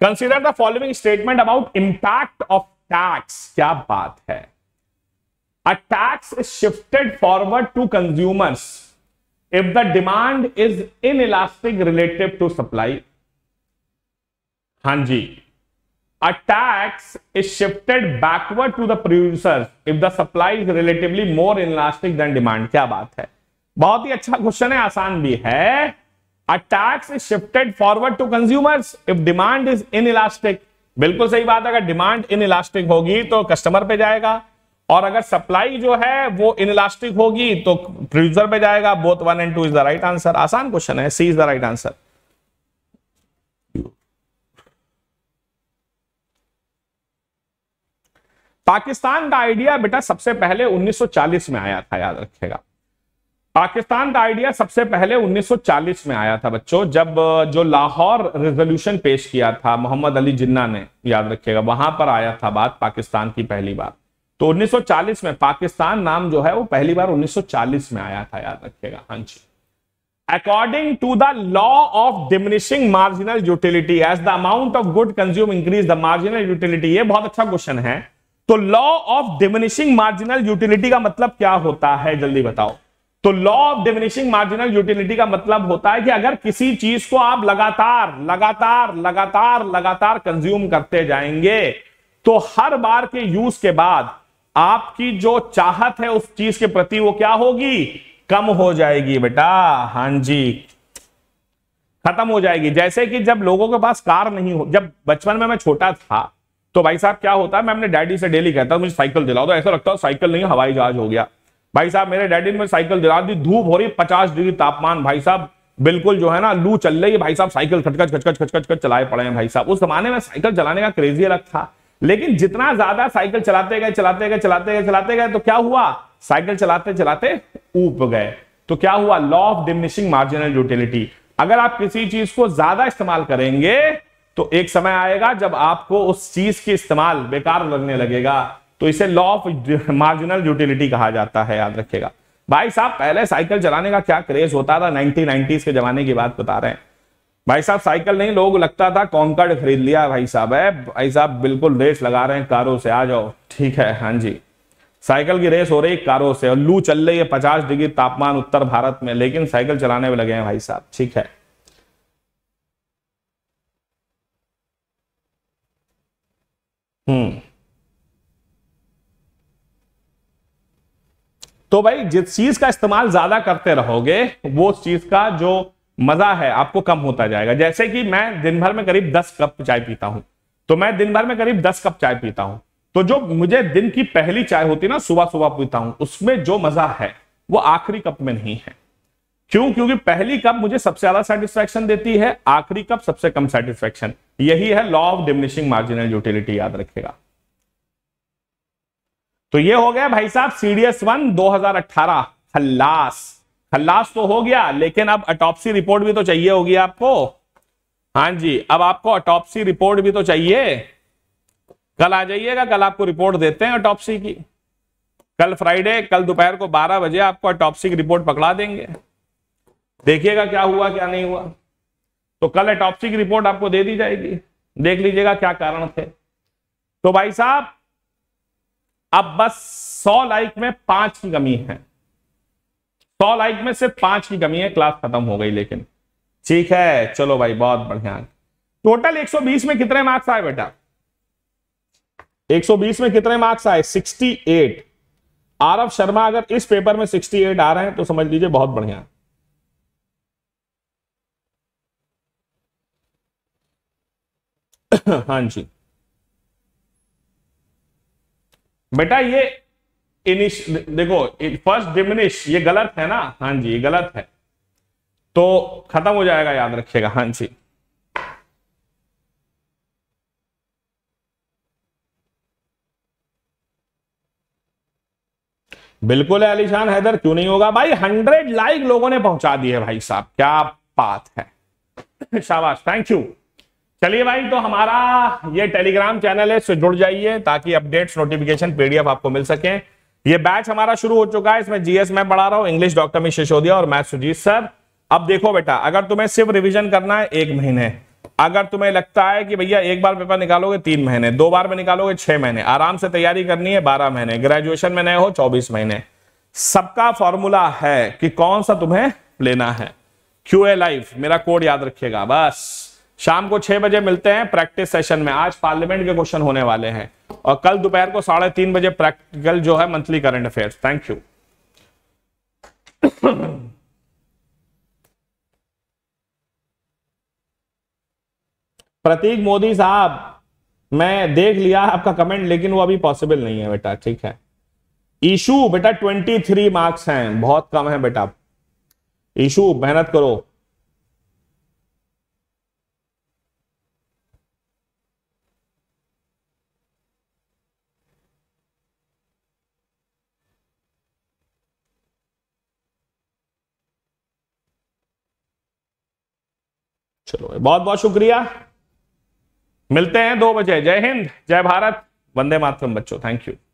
consider the following statement about impact of tax क्या बात है a tax is shifted forward to consumers if the demand is inelastic relative to supply हां जी a tax is shifted backward to the producers if the supply is relatively more inelastic than demand क्या बात है बहुत ही अच्छा question है आसान भी है a tax is shifted forward to consumers if demand is inelastic बिल्कुल सही बात अगर डिमांड इनइलास्टिक होगी तो कस्टमर पे जाएगा और अगर सप्लाई जो है वो इनइलास्टिक होगी तो प्रोड्यूसर पे जाएगा both one and two is the right answer आसान क्वेश्चन है C is the right answer Pakistan का आइडिया बेटा सबसे पहले 1940 में आया था याद रखेगा पाकिस्तान का आइडिया सबसे पहले 1940 में आया था बच्चों जब जो लाहौर रेजोल्यूशन पेश किया था मोहम्मद अली जिन्ना ने याद रखिएगा वहां पर आया था बात पाकिस्तान की पहली बार तो 1940 में पाकिस्तान नाम जो है वो पहली बार 1940 में आया था याद रखिएगा हाँ जी according to the law of diminishing marginal utility as the amount of good consume increase the marginal utility ये बहुत अच्छा क्वेश्चन है तो law of diminishing marginal utility का मतलब क्या होता है जल्दी बताओ तो law of diminishing marginal utility का मतलब होता है कि अगर किसी चीज को आप लगातार लगातार लगातार लगातार कंज्यूम करते जाएंगे तो हर बार के यूज के बाद आपकी जो चाहत है उस चीज के प्रति वो क्या होगी कम हो जाएगी बेटा हां जी खत्म हो जाएगी जैसे कि जब लोगों के पास कार नहीं हो जब बचपन में मैं छोटा था तो भाई साहब क्या होता है मैं अपने डैडी से डेली कहता हूं मुझे साइकिल दिलाओ तो ऐसा लगता है साइकिल नहीं हवाई जहाज हो गया भाई साहब मेरे डैडी ने साइकिल दिला दी धूप हो रही पचास डिग्री तापमान भाई साहब बिल्कुल जो है ना लू चल रही है भाई साहब साइकिल खटखट खटखट खटखट चलाए पड़े हैं भाई साहब उस जमाने में साइकिल चलाने का क्रेजी अलग था लेकिन जितना ज्यादा साइकिल चलाते गए चलाते गए चलाते गए चलाते गए तो क्या हुआ साइकिल चलाते चलाते ऊप गए तो क्या हुआ law of diminishing marginal utility अगर आप किसी चीज को ज्यादा इस्तेमाल करेंगे तो एक समय आएगा जब आपको उस चीज की इस्तेमाल बेकार लगने लगेगा तो इसे लॉ ऑफ मार्जिनल यूटिलिटी कहा जाता है याद रखेगा भाई साहब पहले साइकिल चलाने का क्या क्रेज होता था नाइनटीन के जमाने की बात बता रहे हैं भाई साहब साइकिल नहीं लोग लगता था कॉन्कर्ड खरीद लिया भाई साहब है भाई साहब बिल्कुल रेस लगा रहे हैं कारों से आ जाओ ठीक है हाँ जी साइकिल की रेस हो रही कारों से और लू चल रही है पचास डिग्री तापमान उत्तर भारत में लेकिन साइकिल चलाने में लगे हैं भाई साहब ठीक है हम्म तो भाई जिस चीज का इस्तेमाल ज्यादा करते रहोगे वो चीज का जो मजा है आपको कम होता जाएगा जैसे कि मैं दिन भर में करीब दस कप चाय पीता हूं तो मैं दिन भर में करीब दस कप चाय पीता हूं तो जो मुझे दिन की पहली चाय होती ना सुबह सुबह पीता हूं उसमें जो मजा है वो आखिरी कप में नहीं है क्यों क्योंकि पहली कप मुझे सबसे ज्यादा सेटिस्फेक्शन देती है आखिरी कप सबसे कम सेटिस्फेक्शन यही है law of diminishing marginal utility याद रखेगा तो ये हो गया भाई साहब सीडीएस वन 2018 खल्लास खल्लास तो हो गया लेकिन अब अटोपसी रिपोर्ट भी तो चाहिए होगी आपको हाँ जी अब आपको अटोपसी रिपोर्ट भी तो चाहिए कल आ जाइएगा कल आपको रिपोर्ट देते हैं अटॉप्सी की कल फ्राइडे कल दोपहर को 12 बजे आपको अटॉपसी की रिपोर्ट पकड़ा देंगे देखिएगा क्या हुआ क्या नहीं हुआ तो कल अटॉपसी की रिपोर्ट आपको दे दी जाएगी देख लीजिएगा क्या कारण थे तो भाई साहब अब बस सौ लाइक में पांच की कमी है सौ लाइक में सिर्फ पांच की कमी है क्लास खत्म हो गई लेकिन ठीक है चलो भाई बहुत बढ़िया टोटल 120 में कितने मार्क्स आए बेटा 120 में कितने मार्क्स आए 68 आरव शर्मा अगर इस पेपर में 68 आ रहे हैं तो समझ लीजिए बहुत बढ़िया हाँ जी बेटा ये इनिश देखो फर्स्ट डिमिनिश ये गलत है ना हाँ जी गलत है तो खत्म हो जाएगा याद रखिएगा हाँ जी बिल्कुल है अलीशान हैदर क्यों नहीं होगा भाई हंड्रेड लाइक लोगों ने पहुंचा दी है भाई साहब क्या बात है शाबाश थैंक यू चलिए भाई तो हमारा ये टेलीग्राम चैनल है इससे जुड़ जाइए ताकि अपडेट्स नोटिफिकेशन पीडीएफ आपको मिल सके ये बैच हमारा शुरू हो चुका है इसमें जीएस मैं पढ़ा रहा हूँ इंग्लिश डॉक्टर मिश सिसोदिया और मैथ सुजीत सर अब देखो बेटा अगर तुम्हें सिर्फ रिविजन करना है एक महीने अगर तुम्हें लगता है कि भैया एक बार पेपर निकालोगे तीन महीने दो बार में निकालोगे छह महीने आराम से तैयारी करनी है बारह महीने ग्रेजुएशन में नए हो चौबीस महीने सबका फॉर्मूला है कि कौन सा तुम्हें लेना है क्यू ए लाइफ मेरा कोड याद रखिएगा बस शाम को छह बजे मिलते हैं प्रैक्टिस सेशन में आज पार्लियामेंट के क्वेश्चन होने वाले हैं और कल दोपहर को साढ़े तीन बजे प्रैक्टिकल जो है monthly current affair thank you Prateek Modi साहब मैं देख लिया आपका कमेंट लेकिन वो अभी पॉसिबल नहीं है बेटा ठीक है ईशू बेटा 23 मार्क्स हैं बहुत कम है बेटा ईशू मेहनत करो चलो बहुत बहुत शुक्रिया मिलते हैं दो बजे जय हिंद जय भारत वंदे मातरम बच्चों थैंक यू